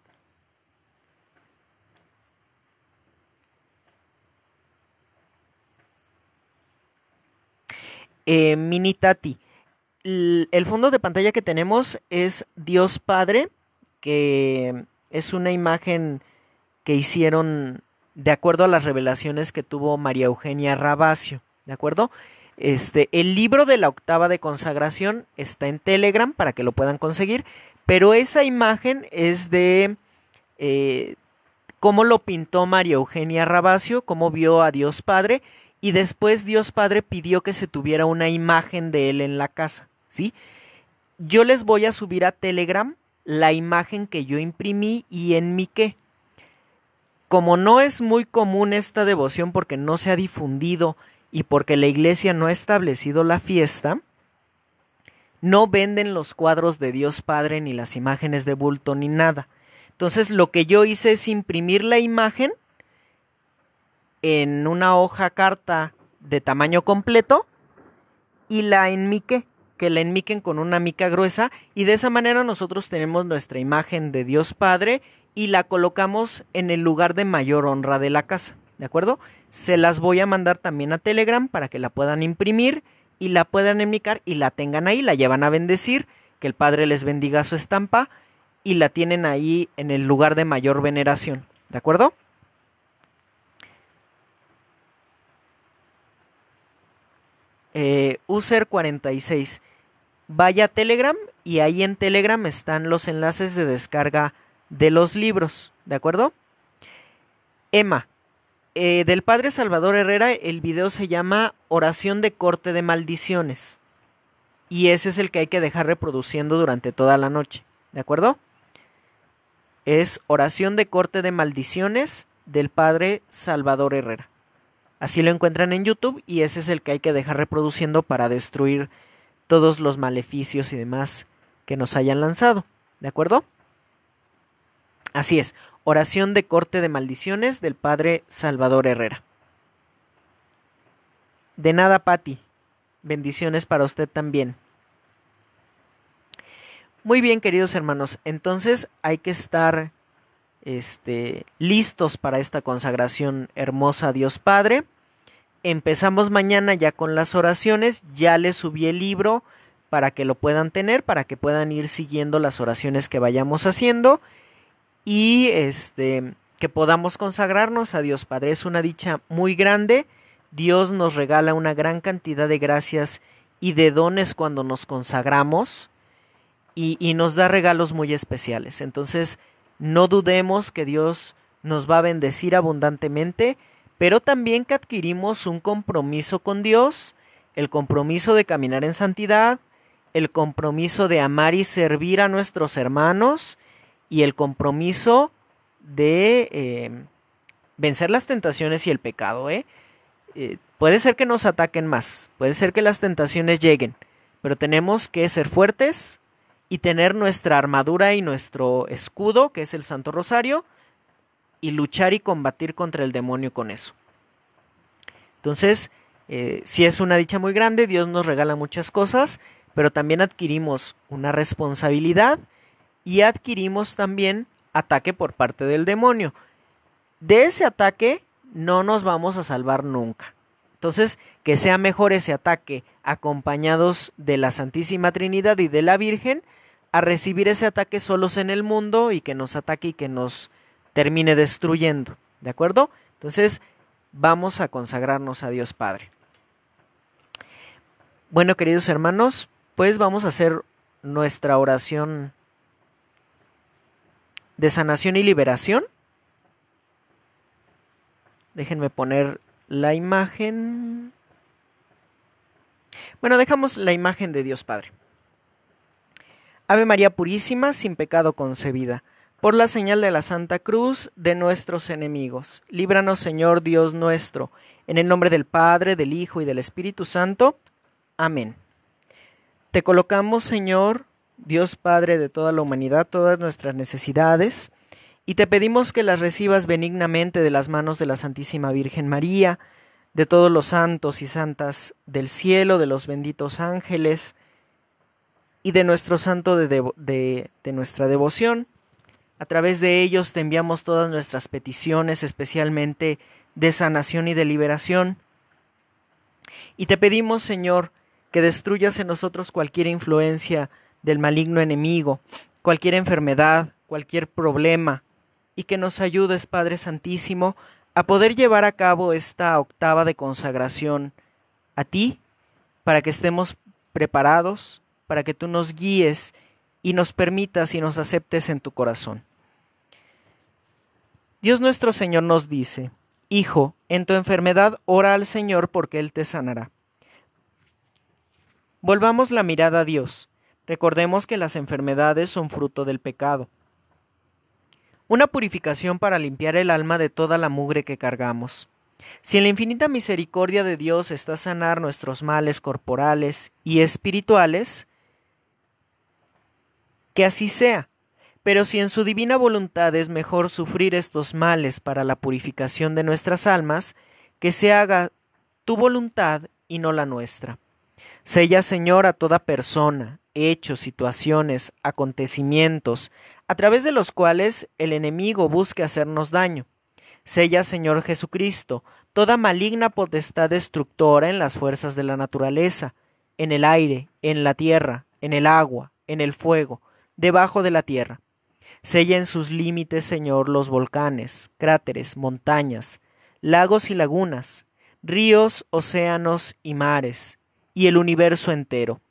Eh, Minitati. mini Tati. El, fondo de pantalla que tenemos es Dios Padre, que es una imagen que hicieron de acuerdo a las revelaciones que tuvo María Eugenia Rabacio. ¿De acuerdo? Este, el libro de la octava de consagración está en Telegram para que lo puedan conseguir. Pero esa imagen es de eh, cómo lo pintó María Eugenia Rabacio, cómo vio a Dios Padre, y después Dios Padre pidió que se tuviera una imagen de él en la casa, ¿sí? Yo les voy a subir a Telegram la imagen que yo imprimí y en mi qué. Como no es muy común esta devoción porque no se ha difundido y porque la iglesia no ha establecido la fiesta, no venden los cuadros de Dios Padre ni las imágenes de bulto ni nada. Entonces lo que yo hice es imprimir la imagen en una hoja carta de tamaño completo y la enmique, que la enmiquen con una mica gruesa y de esa manera nosotros tenemos nuestra imagen de Dios Padre y la colocamos en el lugar de mayor honra de la casa, ¿de acuerdo? Se las voy a mandar también a Telegram para que la puedan imprimir y la puedan enmicar y la tengan ahí, la llevan a bendecir, que el Padre les bendiga su estampa y la tienen ahí en el lugar de mayor veneración. ¿De acuerdo? Eh, user 46. Vaya a Telegram y ahí en Telegram están los enlaces de descarga de los libros. ¿De acuerdo? Emma, eh, del padre Salvador Herrera, el video se llama Oración de corte de maldiciones. Y ese es el que hay que dejar reproduciendo durante toda la noche. ¿De acuerdo? Es Oración de corte de maldiciones del padre Salvador Herrera. Así lo encuentran en YouTube y ese es el que hay que dejar reproduciendo para destruir todos los maleficios y demás que nos hayan lanzado. ¿De acuerdo? Así es. Oración de corte de maldiciones del padre Salvador Herrera. De nada, Patti. Bendiciones para usted también. Muy bien, queridos hermanos. Entonces hay que estar este, listos para esta consagración hermosa a Dios Padre. Empezamos mañana ya con las oraciones. Ya les subí el libro para que lo puedan tener, para que puedan ir siguiendo las oraciones que vayamos haciendo y este que podamos consagrarnos a Dios Padre. Es una dicha muy grande. Dios nos regala una gran cantidad de gracias y de dones cuando nos consagramos y, y nos da regalos muy especiales. Entonces, no dudemos que Dios nos va a bendecir abundantemente, pero también que adquirimos un compromiso con Dios, el compromiso de caminar en santidad, el compromiso de amar y servir a nuestros hermanos, y el compromiso de eh, vencer las tentaciones y el pecado. ¿eh? Eh, puede ser que nos ataquen más, puede ser que las tentaciones lleguen, pero tenemos que ser fuertes y tener nuestra armadura y nuestro escudo, que es el Santo Rosario, y luchar y combatir contra el demonio con eso. Entonces, si es una dicha muy grande, Dios nos regala muchas cosas, pero también adquirimos una responsabilidad y adquirimos también ataque por parte del demonio. De ese ataque no nos vamos a salvar nunca. Entonces, que sea mejor ese ataque acompañados de la Santísima Trinidad y de la Virgen a recibir ese ataque solos en el mundo y que nos ataque y que nos termine destruyendo. ¿De acuerdo? Entonces, vamos a consagrarnos a Dios Padre. Bueno, queridos hermanos, pues vamos a hacer nuestra oración de sanación y liberación. Déjenme poner la imagen. Bueno, dejamos la imagen de Dios Padre. Ave María Purísima, sin pecado concebida, por la señal de la Santa Cruz de nuestros enemigos. Líbranos, Señor Dios nuestro, en el nombre del Padre, del Hijo y del Espíritu Santo. Amén. Te colocamos, Señor, Dios Padre de toda la humanidad, todas nuestras necesidades, y te pedimos que las recibas benignamente de las manos de la Santísima Virgen María, de todos los santos y santas del cielo, de los benditos ángeles y de nuestro santo de, nuestra devoción. A través de ellos te enviamos todas nuestras peticiones, especialmente de sanación y de liberación. Y te pedimos, Señor, que destruyas en nosotros cualquier influencia del maligno enemigo, cualquier enfermedad, cualquier problema, y que nos ayudes, Padre Santísimo, a poder llevar a cabo esta octava de consagración a ti, para que estemos preparados, para que tú nos guíes y nos permitas y nos aceptes en tu corazón. Dios nuestro Señor nos dice, Hijo, en tu enfermedad ora al Señor porque Él te sanará. Volvamos la mirada a Dios Recordemos que las enfermedades son fruto del pecado. Una purificación para limpiar el alma de toda la mugre que cargamos. Si en la infinita misericordia de Dios está sanar nuestros males corporales y espirituales, que así sea. Pero si en su divina voluntad es mejor sufrir estos males para la purificación de nuestras almas, que se haga tu voluntad y no la nuestra. Sella, Señor, a toda persona, hechos, situaciones, acontecimientos, a través de los cuales el enemigo busque hacernos daño. Sella, Señor Jesucristo, toda maligna potestad destructora en las fuerzas de la naturaleza, en el aire, en la tierra, en el agua, en el fuego, debajo de la tierra. Sella en sus límites, Señor, los volcanes, cráteres, montañas, lagos y lagunas, ríos, océanos y mares, y el universo entero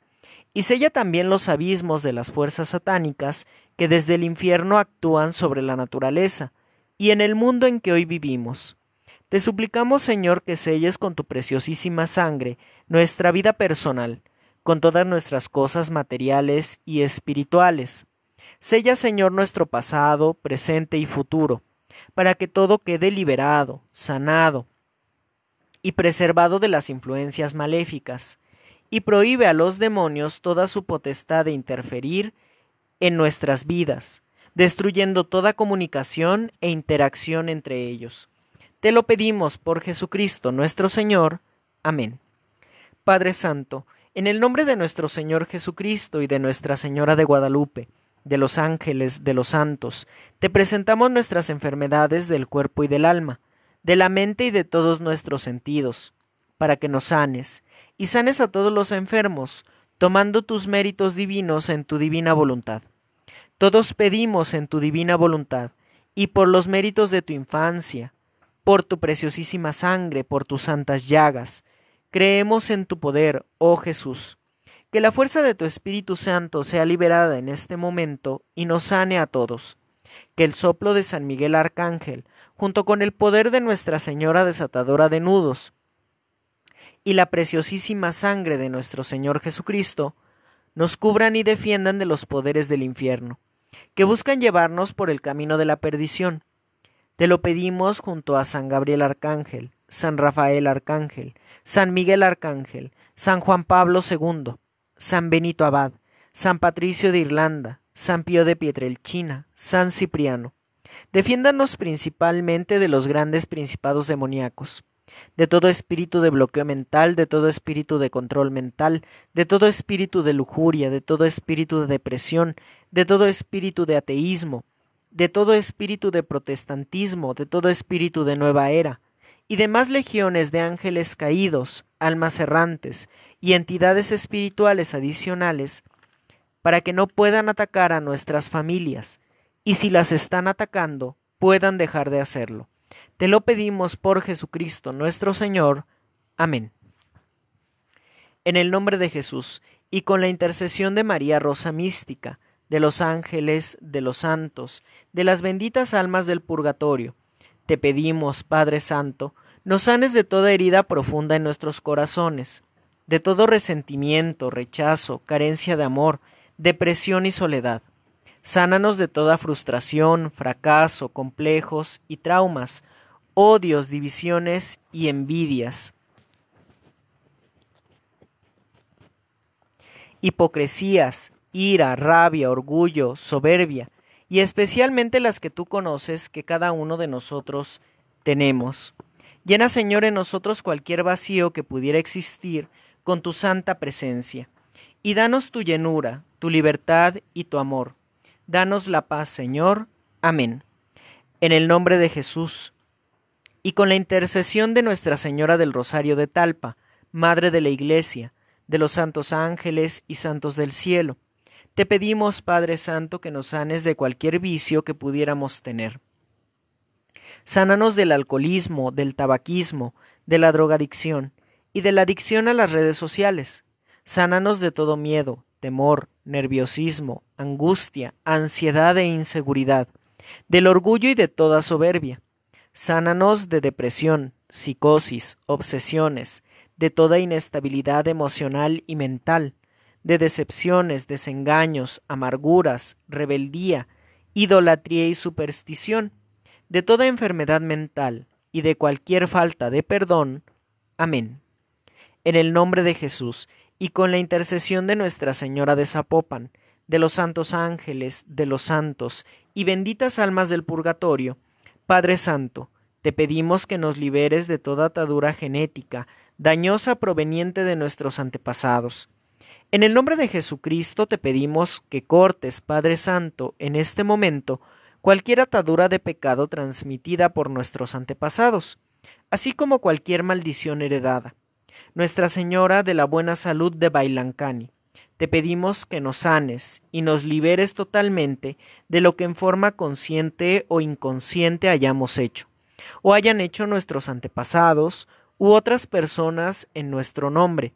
y sella también los abismos de las fuerzas satánicas que desde el infierno actúan sobre la naturaleza y en el mundo en que hoy vivimos. Te suplicamos, Señor, que selles con tu preciosísima sangre nuestra vida personal, con todas nuestras cosas materiales y espirituales. Sella, Señor, nuestro pasado, presente y futuro, para que todo quede liberado, sanado y preservado de las influencias maléficas y prohíbe a los demonios toda su potestad de interferir en nuestras vidas, destruyendo toda comunicación e interacción entre ellos. Te lo pedimos por Jesucristo nuestro Señor. Amén. Padre Santo, en el nombre de nuestro Señor Jesucristo y de Nuestra Señora de Guadalupe, de los ángeles, de los santos, te presentamos nuestras enfermedades del cuerpo y del alma, de la mente y de todos nuestros sentidos para que nos sanes, y sanes a todos los enfermos, tomando tus méritos divinos en tu divina voluntad. Todos pedimos en tu divina voluntad, y por los méritos de tu infancia, por tu preciosísima sangre, por tus santas llagas, creemos en tu poder, oh Jesús. Que la fuerza de tu Espíritu Santo sea liberada en este momento y nos sane a todos. Que el soplo de San Miguel Arcángel, junto con el poder de Nuestra Señora desatadora de nudos, y la preciosísima sangre de nuestro Señor Jesucristo, nos cubran y defiendan de los poderes del infierno, que buscan llevarnos por el camino de la perdición. Te lo pedimos junto a San Gabriel Arcángel, San Rafael Arcángel, San Miguel Arcángel, San Juan Pablo II, San Benito Abad, San Patricio de Irlanda, San Pío de Pietrelchina, San Cipriano. Defiéndanos principalmente de los grandes principados demoníacos de todo espíritu de bloqueo mental, de todo espíritu de control mental, de todo espíritu de lujuria, de todo espíritu de depresión, de todo espíritu de ateísmo, de todo espíritu de protestantismo, de todo espíritu de nueva era, y demás legiones de ángeles caídos, almas errantes y entidades espirituales adicionales, para que no puedan atacar a nuestras familias, y si las están atacando, puedan dejar de hacerlo. Te lo pedimos por Jesucristo nuestro Señor. Amén. En el nombre de Jesús, y con la intercesión de María Rosa Mística, de los ángeles, de los santos, de las benditas almas del purgatorio, te pedimos, Padre Santo, nos sanes de toda herida profunda en nuestros corazones, de todo resentimiento, rechazo, carencia de amor, depresión y soledad. Sánanos de toda frustración, fracaso, complejos y traumas, odios, divisiones y envidias, hipocresías, ira, rabia, orgullo, soberbia, y especialmente las que tú conoces que cada uno de nosotros tenemos. Llena, Señor, en nosotros cualquier vacío que pudiera existir con tu santa presencia, y danos tu llenura, tu libertad y tu amor. Danos la paz, Señor. Amén. En el nombre de Jesús, y con la intercesión de Nuestra Señora del Rosario de Talpa, Madre de la Iglesia, de los santos ángeles y santos del cielo, te pedimos, Padre Santo, que nos sanes de cualquier vicio que pudiéramos tener. Sánanos del alcoholismo, del tabaquismo, de la drogadicción y de la adicción a las redes sociales. Sánanos de todo miedo, temor, nerviosismo, angustia, ansiedad e inseguridad, del orgullo y de toda soberbia. Sánanos de depresión, psicosis, obsesiones, de toda inestabilidad emocional y mental, de decepciones, desengaños, amarguras, rebeldía, idolatría y superstición, de toda enfermedad mental y de cualquier falta de perdón. Amén. En el nombre de Jesús y con la intercesión de Nuestra Señora de Zapopan, de los santos ángeles, de los santos y benditas almas del purgatorio, Padre Santo, te pedimos que nos liberes de toda atadura genética, dañosa proveniente de nuestros antepasados. En el nombre de Jesucristo te pedimos que cortes, Padre Santo, en este momento, cualquier atadura de pecado transmitida por nuestros antepasados, así como cualquier maldición heredada. Nuestra Señora de la Buena Salud de Bailancani, te pedimos que nos sanes y nos liberes totalmente de lo que en forma consciente o inconsciente hayamos hecho, o hayan hecho nuestros antepasados u otras personas en nuestro nombre,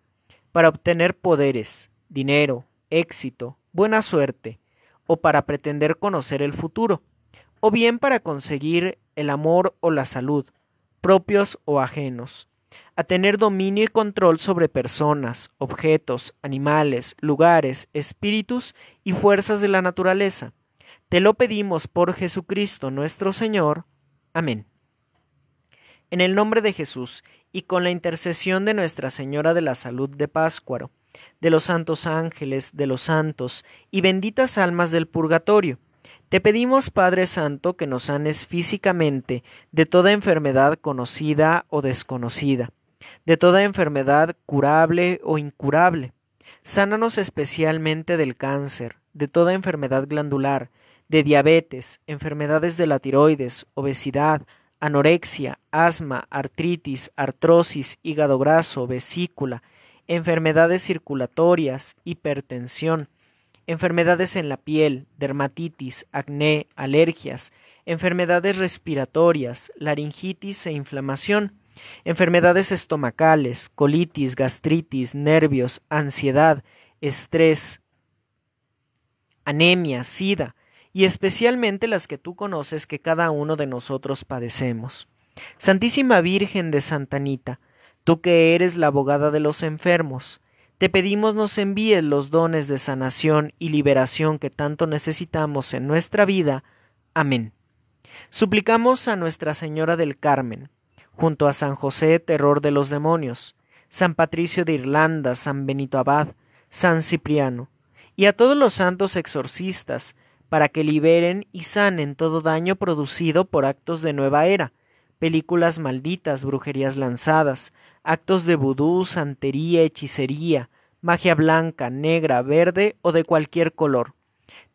para obtener poderes, dinero, éxito, buena suerte, o para pretender conocer el futuro, o bien para conseguir el amor o la salud, propios o ajenos a tener dominio y control sobre personas, objetos, animales, lugares, espíritus y fuerzas de la naturaleza. Te lo pedimos por Jesucristo nuestro Señor. Amén. En el nombre de Jesús, y con la intercesión de Nuestra Señora de la Salud de Páscuaro, de los santos ángeles, de los santos y benditas almas del purgatorio, te pedimos, Padre Santo, que nos sanes físicamente de toda enfermedad conocida o desconocida de toda enfermedad curable o incurable. Sánanos especialmente del cáncer, de toda enfermedad glandular, de diabetes, enfermedades de la tiroides, obesidad, anorexia, asma, artritis, artrosis, hígado graso, vesícula, enfermedades circulatorias, hipertensión, enfermedades en la piel, dermatitis, acné, alergias, enfermedades respiratorias, laringitis e inflamación. Enfermedades estomacales, colitis, gastritis, nervios, ansiedad, estrés, anemia, sida, y especialmente las que tú conoces que cada uno de nosotros padecemos. Santísima Virgen de Santa Anita, tú que eres la abogada de los enfermos, te pedimos nos envíes los dones de sanación y liberación que tanto necesitamos en nuestra vida. Amén. Suplicamos a Nuestra Señora del Carmen, junto a San José, terror de los demonios, San Patricio de Irlanda, San Benito Abad, San Cipriano, y a todos los santos exorcistas, para que liberen y sanen todo daño producido por actos de nueva era, películas malditas, brujerías lanzadas, actos de vudú, santería, hechicería, magia blanca, negra, verde o de cualquier color.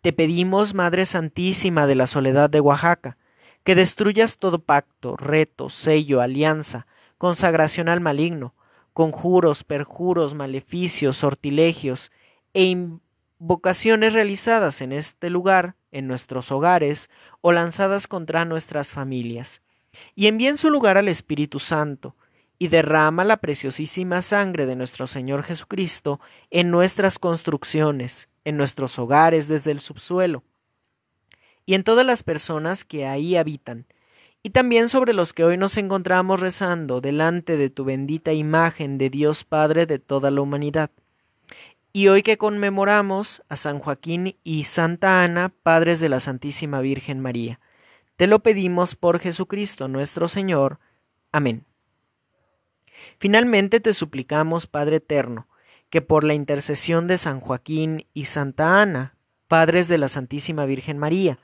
Te pedimos, Madre Santísima de la Soledad de Oaxaca, que destruyas todo pacto, reto, sello, alianza, consagración al maligno, conjuros, perjuros, maleficios, sortilegios e invocaciones realizadas en este lugar, en nuestros hogares o lanzadas contra nuestras familias. Y envíe en su lugar al Espíritu Santo, y derrama la preciosísima sangre de nuestro Señor Jesucristo en nuestras construcciones, en nuestros hogares desde el subsuelo y en todas las personas que ahí habitan, y también sobre los que hoy nos encontramos rezando delante de tu bendita imagen de Dios Padre de toda la humanidad. Y hoy que conmemoramos a San Joaquín y Santa Ana, padres de la Santísima Virgen María. Te lo pedimos por Jesucristo nuestro Señor. Amén. Finalmente te suplicamos, Padre Eterno, que por la intercesión de San Joaquín y Santa Ana, padres de la Santísima Virgen María,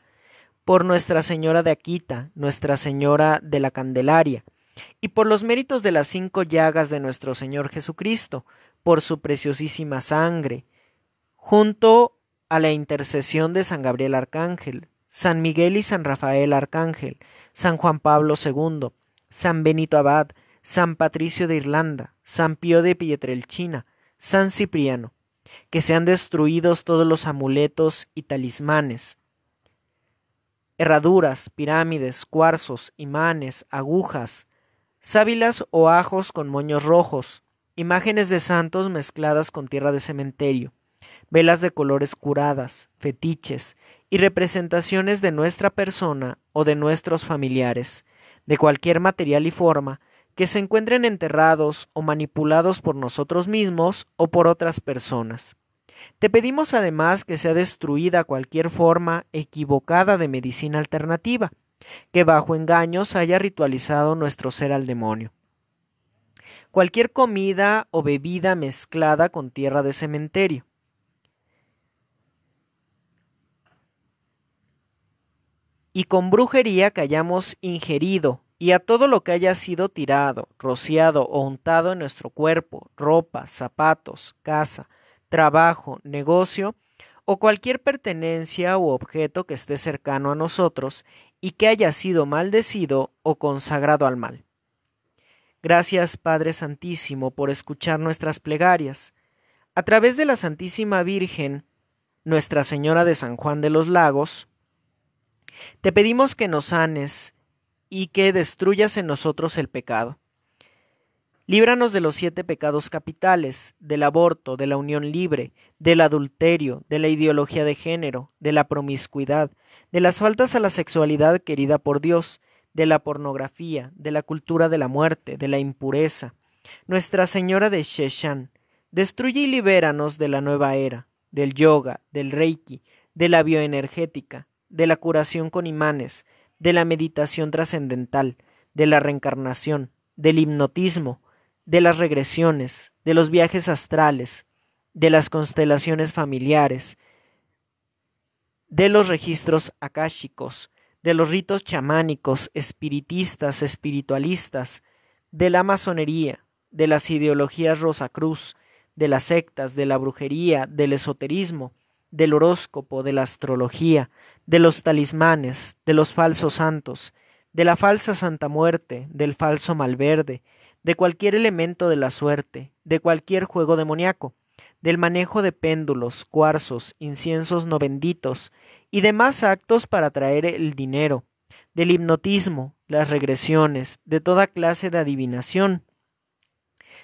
por Nuestra Señora de Aquita, Nuestra Señora de la Candelaria, y por los méritos de las cinco llagas de nuestro Señor Jesucristo, por su preciosísima sangre, junto a la intercesión de San Gabriel Arcángel, San Miguel y San Rafael Arcángel, San Juan Pablo II, San Benito Abad, San Patricio de Irlanda, San Pío de Pietrelchina, San Cipriano, que sean destruidos todos los amuletos y talismanes, herraduras, pirámides, cuarzos, imanes, agujas, sábilas o ajos con moños rojos, imágenes de santos mezcladas con tierra de cementerio, velas de colores curadas, fetiches y representaciones de nuestra persona o de nuestros familiares, de cualquier material y forma, que se encuentren enterrados o manipulados por nosotros mismos o por otras personas. Te pedimos además que sea destruida cualquier forma equivocada de medicina alternativa, que bajo engaños haya ritualizado nuestro ser al demonio. Cualquier comida o bebida mezclada con tierra de cementerio. Y con brujería que hayamos ingerido, y a todo lo que haya sido tirado, rociado o untado en nuestro cuerpo, ropa, zapatos, casa, trabajo, negocio o cualquier pertenencia u objeto que esté cercano a nosotros y que haya sido maldecido o consagrado al mal. Gracias Padre Santísimo por escuchar nuestras plegarias. A través de la Santísima Virgen, Nuestra Señora de San Juan de los Lagos, te pedimos que nos sanes y que destruyas en nosotros el pecado. Líbranos de los siete pecados capitales, del aborto, de la unión libre, del adulterio, de la ideología de género, de la promiscuidad, de las faltas a la sexualidad querida por Dios, de la pornografía, de la cultura de la muerte, de la impureza. Nuestra Señora de Sheshan, destruye y libéranos de la nueva era, del yoga, del reiki, de la bioenergética, de la curación con imanes, de la meditación trascendental, de la reencarnación, del hipnotismo, de las regresiones, de los viajes astrales, de las constelaciones familiares, de los registros akáshicos, de los ritos chamánicos, espiritistas, espiritualistas, de la masonería, de las ideologías rosa cruz, de las sectas, de la brujería, del esoterismo, del horóscopo, de la astrología, de los talismanes, de los falsos santos, de la falsa Santa Muerte, del falso Malverde, de cualquier elemento de la suerte, de cualquier juego demoníaco, del manejo de péndulos, cuarzos, inciensos no benditos y demás actos para traer el dinero, del hipnotismo, las regresiones, de toda clase de adivinación,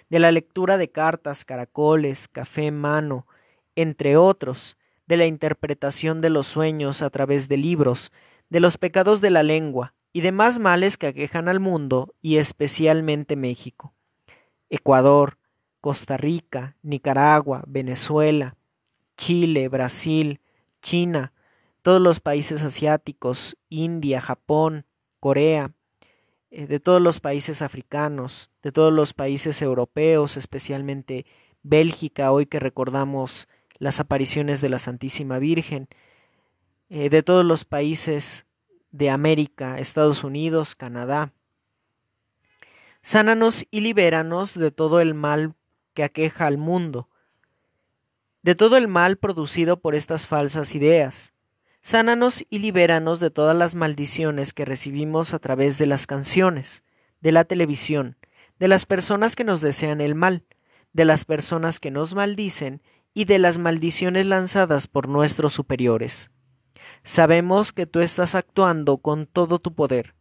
de la lectura de cartas, caracoles, café mano, entre otros, de la interpretación de los sueños a través de libros, de los pecados de la lengua, y demás males que aquejan al mundo y especialmente México. Ecuador, Costa Rica, Nicaragua, Venezuela, Chile, Brasil, China, todos los países asiáticos, India, Japón, Corea, eh, de todos los países africanos, de todos los países europeos, especialmente Bélgica, hoy que recordamos las apariciones de la Santísima Virgen, eh, de todos los países de América, Estados Unidos, Canadá. Sánanos y libéranos de todo el mal que aqueja al mundo, de todo el mal producido por estas falsas ideas. Sánanos y libéranos de todas las maldiciones que recibimos a través de las canciones, de la televisión, de las personas que nos desean el mal, de las personas que nos maldicen y de las maldiciones lanzadas por nuestros superiores. Sabemos que tú estás actuando con todo tu poder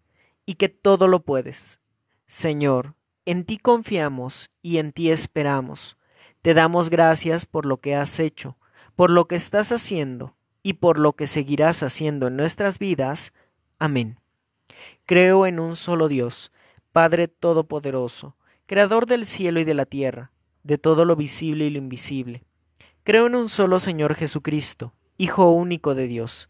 y que todo lo puedes. Señor, en ti confiamos y en ti esperamos. Te damos gracias por lo que has hecho, por lo que estás haciendo y por lo que seguirás haciendo en nuestras vidas. Amén. Creo en un solo Dios, Padre Todopoderoso, Creador del cielo y de la tierra, de todo lo visible y lo invisible. Creo en un solo Señor Jesucristo, Hijo único de Dios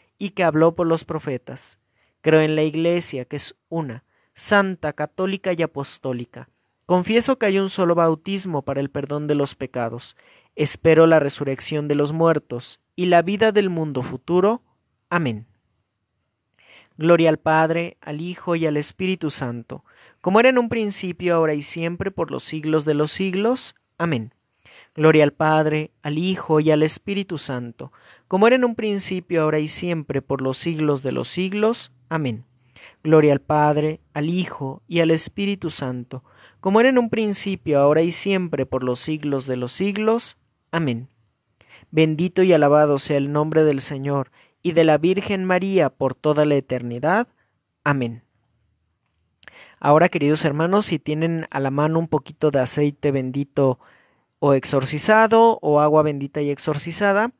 y que habló por los profetas. Creo en la Iglesia, que es una, santa, católica y apostólica. Confieso que hay un solo bautismo para el perdón de los pecados. Espero la resurrección de los muertos y la vida del mundo futuro. Amén. Gloria al Padre, al Hijo y al Espíritu Santo, como era en un principio, ahora y siempre, por los siglos de los siglos. Amén. Gloria al Padre, al Hijo y al Espíritu Santo, como era en un principio, ahora y siempre, por los siglos de los siglos. Amén. Gloria al Padre, al Hijo y al Espíritu Santo, como era en un principio, ahora y siempre, por los siglos de los siglos. Amén. Bendito y alabado sea el nombre del Señor y de la Virgen María por toda la eternidad. Amén. Ahora, queridos hermanos, si tienen a la mano un poquito de aceite bendito o exorcizado o agua bendita y exorcizada,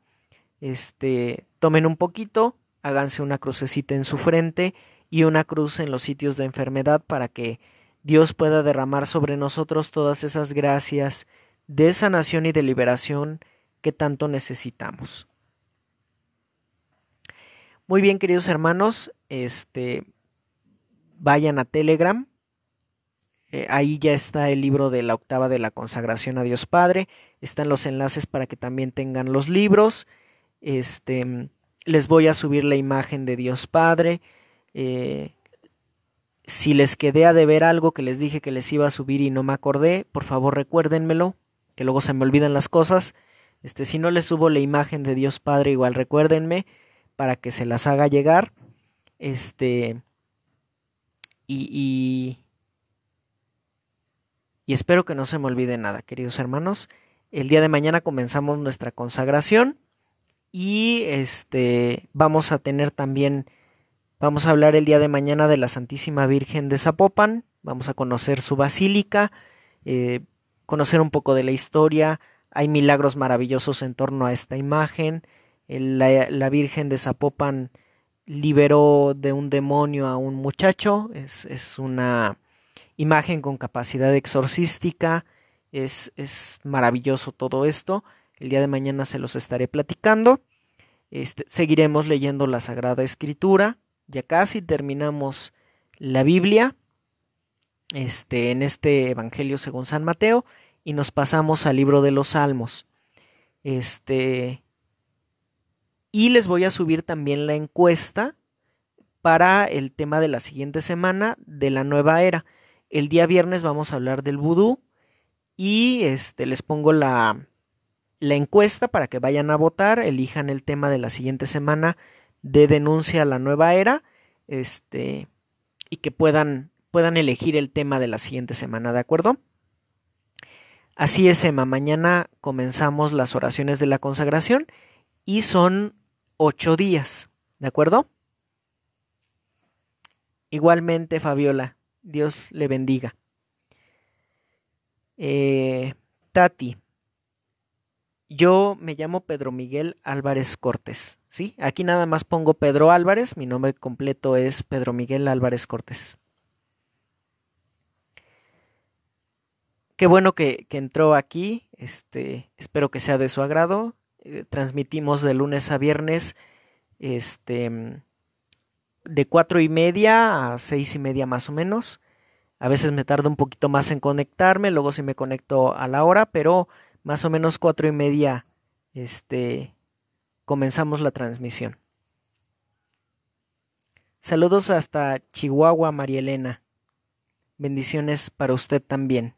este, tomen un poquito, háganse una crucecita en su frente y una cruz en los sitios de enfermedad para que Dios pueda derramar sobre nosotros todas esas gracias de sanación y de liberación que tanto necesitamos. Muy bien, queridos hermanos, este vayan a Telegram. Eh, ahí ya está el libro de la octava de la consagración a Dios Padre. Están los enlaces para que también tengan los libros. Este, les voy a subir la imagen de Dios Padre. Eh, si les quedé a deber algo que les dije que les iba a subir y no me acordé, por favor recuérdenmelo, que luego se me olvidan las cosas. Este, si no les subo la imagen de Dios Padre, igual recuérdenme para que se las haga llegar. Este. Y, y, y espero que no se me olvide nada, queridos hermanos. El día de mañana comenzamos nuestra consagración. Y este vamos a tener también vamos a hablar el día de mañana de la Santísima Virgen de Zapopan, vamos a conocer su basílica, eh, conocer un poco de la historia, hay milagros maravillosos en torno a esta imagen, la, la Virgen de Zapopan liberó de un demonio a un muchacho, es, es una imagen con capacidad exorcística, es, es maravilloso todo esto. El día de mañana se los estaré platicando. Este, seguiremos leyendo la Sagrada Escritura. Ya casi terminamos la Biblia este, en este Evangelio según San Mateo y nos pasamos al libro de los Salmos. Este, y les voy a subir también la encuesta para el tema de la siguiente semana de la nueva era. El día viernes vamos a hablar del vudú y este, les pongo la, la encuesta para que vayan a votar, elijan el tema de la siguiente semana de denuncia a la nueva era, este, y que puedan, puedan elegir el tema de la siguiente semana, ¿de acuerdo? Así es, Emma, mañana comenzamos las oraciones de la consagración y son ocho días, ¿de acuerdo? Igualmente, Fabiola, Dios le bendiga. Eh, Tati, yo me llamo Pedro Miguel Álvarez Cortés, ¿sí? Aquí nada más pongo Pedro Álvarez, mi nombre completo es Pedro Miguel Álvarez Cortés. Qué bueno que, entró aquí, este, espero que sea de su agrado. Eh, transmitimos de lunes a viernes, este, de cuatro y media a seis y media más o menos. A veces me tardo un poquito más en conectarme, luego sí me conecto a la hora, pero más o menos cuatro y media, este, comenzamos la transmisión. Saludos hasta Chihuahua, María Elena. Bendiciones para usted también.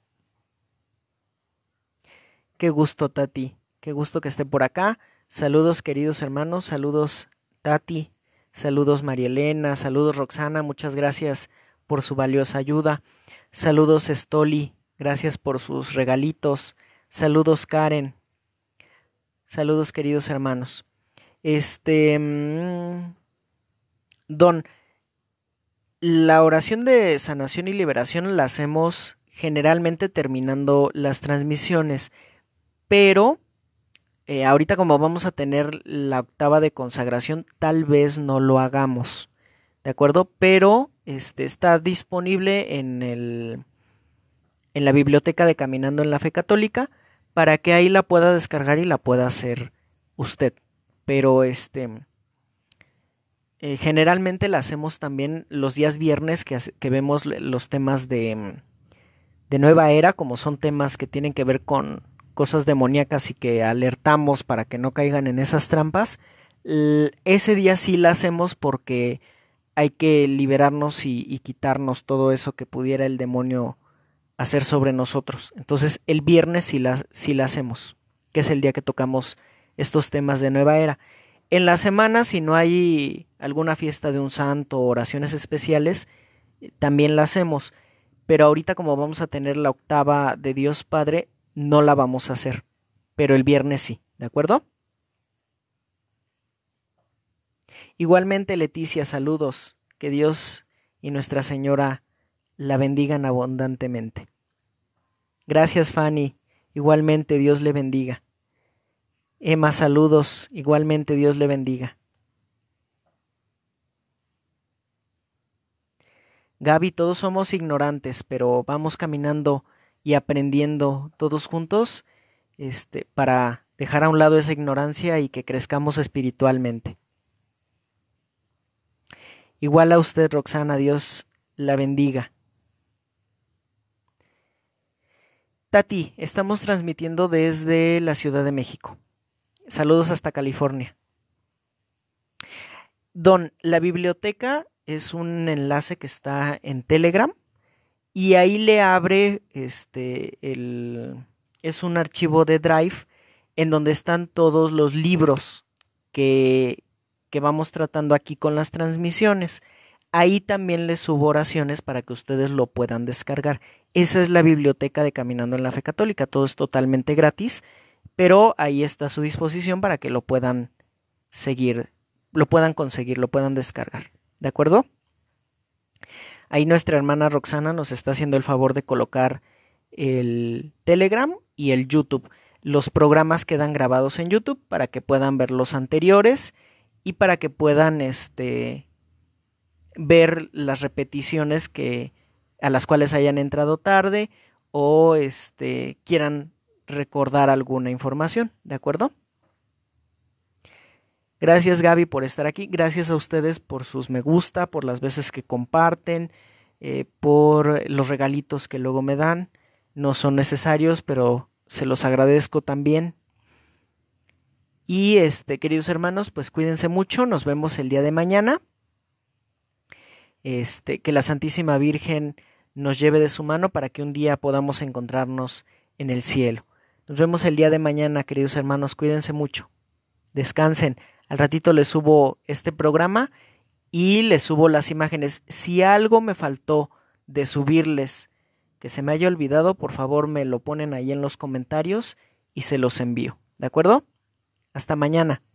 Qué gusto, Tati. Qué gusto que esté por acá. Saludos, queridos hermanos. Saludos, Tati. Saludos, María Elena. Saludos, Roxana. Muchas gracias por su valiosa ayuda. Saludos, Stoli. Gracias por sus regalitos. Saludos, Karen. Saludos, queridos hermanos. Este. Mm, don, la oración de sanación y liberación la hacemos generalmente terminando las transmisiones, pero eh, ahorita como vamos a tener la octava de consagración, tal vez no lo hagamos, ¿de acuerdo? Pero este, está disponible en, el, en la biblioteca de Caminando en la Fe Católica para que ahí la pueda descargar y la pueda hacer usted. Pero este eh, generalmente la hacemos también los días viernes que, que vemos los temas de, de nueva era, como son temas que tienen que ver con cosas demoníacas y que alertamos para que no caigan en esas trampas. Ese día sí la hacemos porque hay que liberarnos y, quitarnos todo eso que pudiera el demonio hacer sobre nosotros. Entonces el viernes sí la, la hacemos, que es el día que tocamos estos temas de nueva era. En la semana, si no hay alguna fiesta de un santo o oraciones especiales, eh, también la hacemos. Pero ahorita como vamos a tener la octava de Dios Padre, no la vamos a hacer. Pero el viernes sí, ¿de acuerdo? Igualmente, Leticia, saludos. Que Dios y Nuestra Señora la bendigan abundantemente. Gracias Fanny, igualmente Dios le bendiga. Emma, saludos, igualmente Dios le bendiga. Gaby, todos somos ignorantes, pero vamos caminando y aprendiendo todos juntos este, para dejar a un lado esa ignorancia y que crezcamos espiritualmente. Igual a usted, Roxana, Dios la bendiga. Tati, estamos transmitiendo desde la Ciudad de México. Saludos hasta California. Don, la biblioteca es un enlace que está en Telegram y ahí le abre este el es un archivo de Drive en donde están todos los libros que, que vamos tratando aquí con las transmisiones. Ahí también les subo oraciones para que ustedes lo puedan descargar. Esa es la biblioteca de Caminando en la Fe Católica. Todo es totalmente gratis, pero ahí está a su disposición para que lo puedan seguir, lo puedan conseguir, lo puedan descargar. ¿De acuerdo? Ahí nuestra hermana Roxana nos está haciendo el favor de colocar el Telegram y el YouTube. Los programas quedan grabados en YouTube para que puedan ver los anteriores y para que puedan este, ver las repeticiones que, a las cuales hayan entrado tarde o este, quieran recordar alguna información, ¿de acuerdo? Gracias Gaby por estar aquí, gracias a ustedes por sus me gusta, por las veces que comparten, eh, por los regalitos que luego me dan. No son necesarios, pero se los agradezco también. Y este, queridos hermanos, pues cuídense mucho, nos vemos el día de mañana. Este, que la Santísima Virgen nos lleve de su mano para que un día podamos encontrarnos en el cielo. Nos vemos el día de mañana, queridos hermanos, cuídense mucho, descansen. Al ratito les subo este programa y les subo las imágenes. Si algo me faltó de subirles, que se me haya olvidado, por favor me lo ponen ahí en los comentarios y se los envío. ¿De acuerdo? Hasta mañana.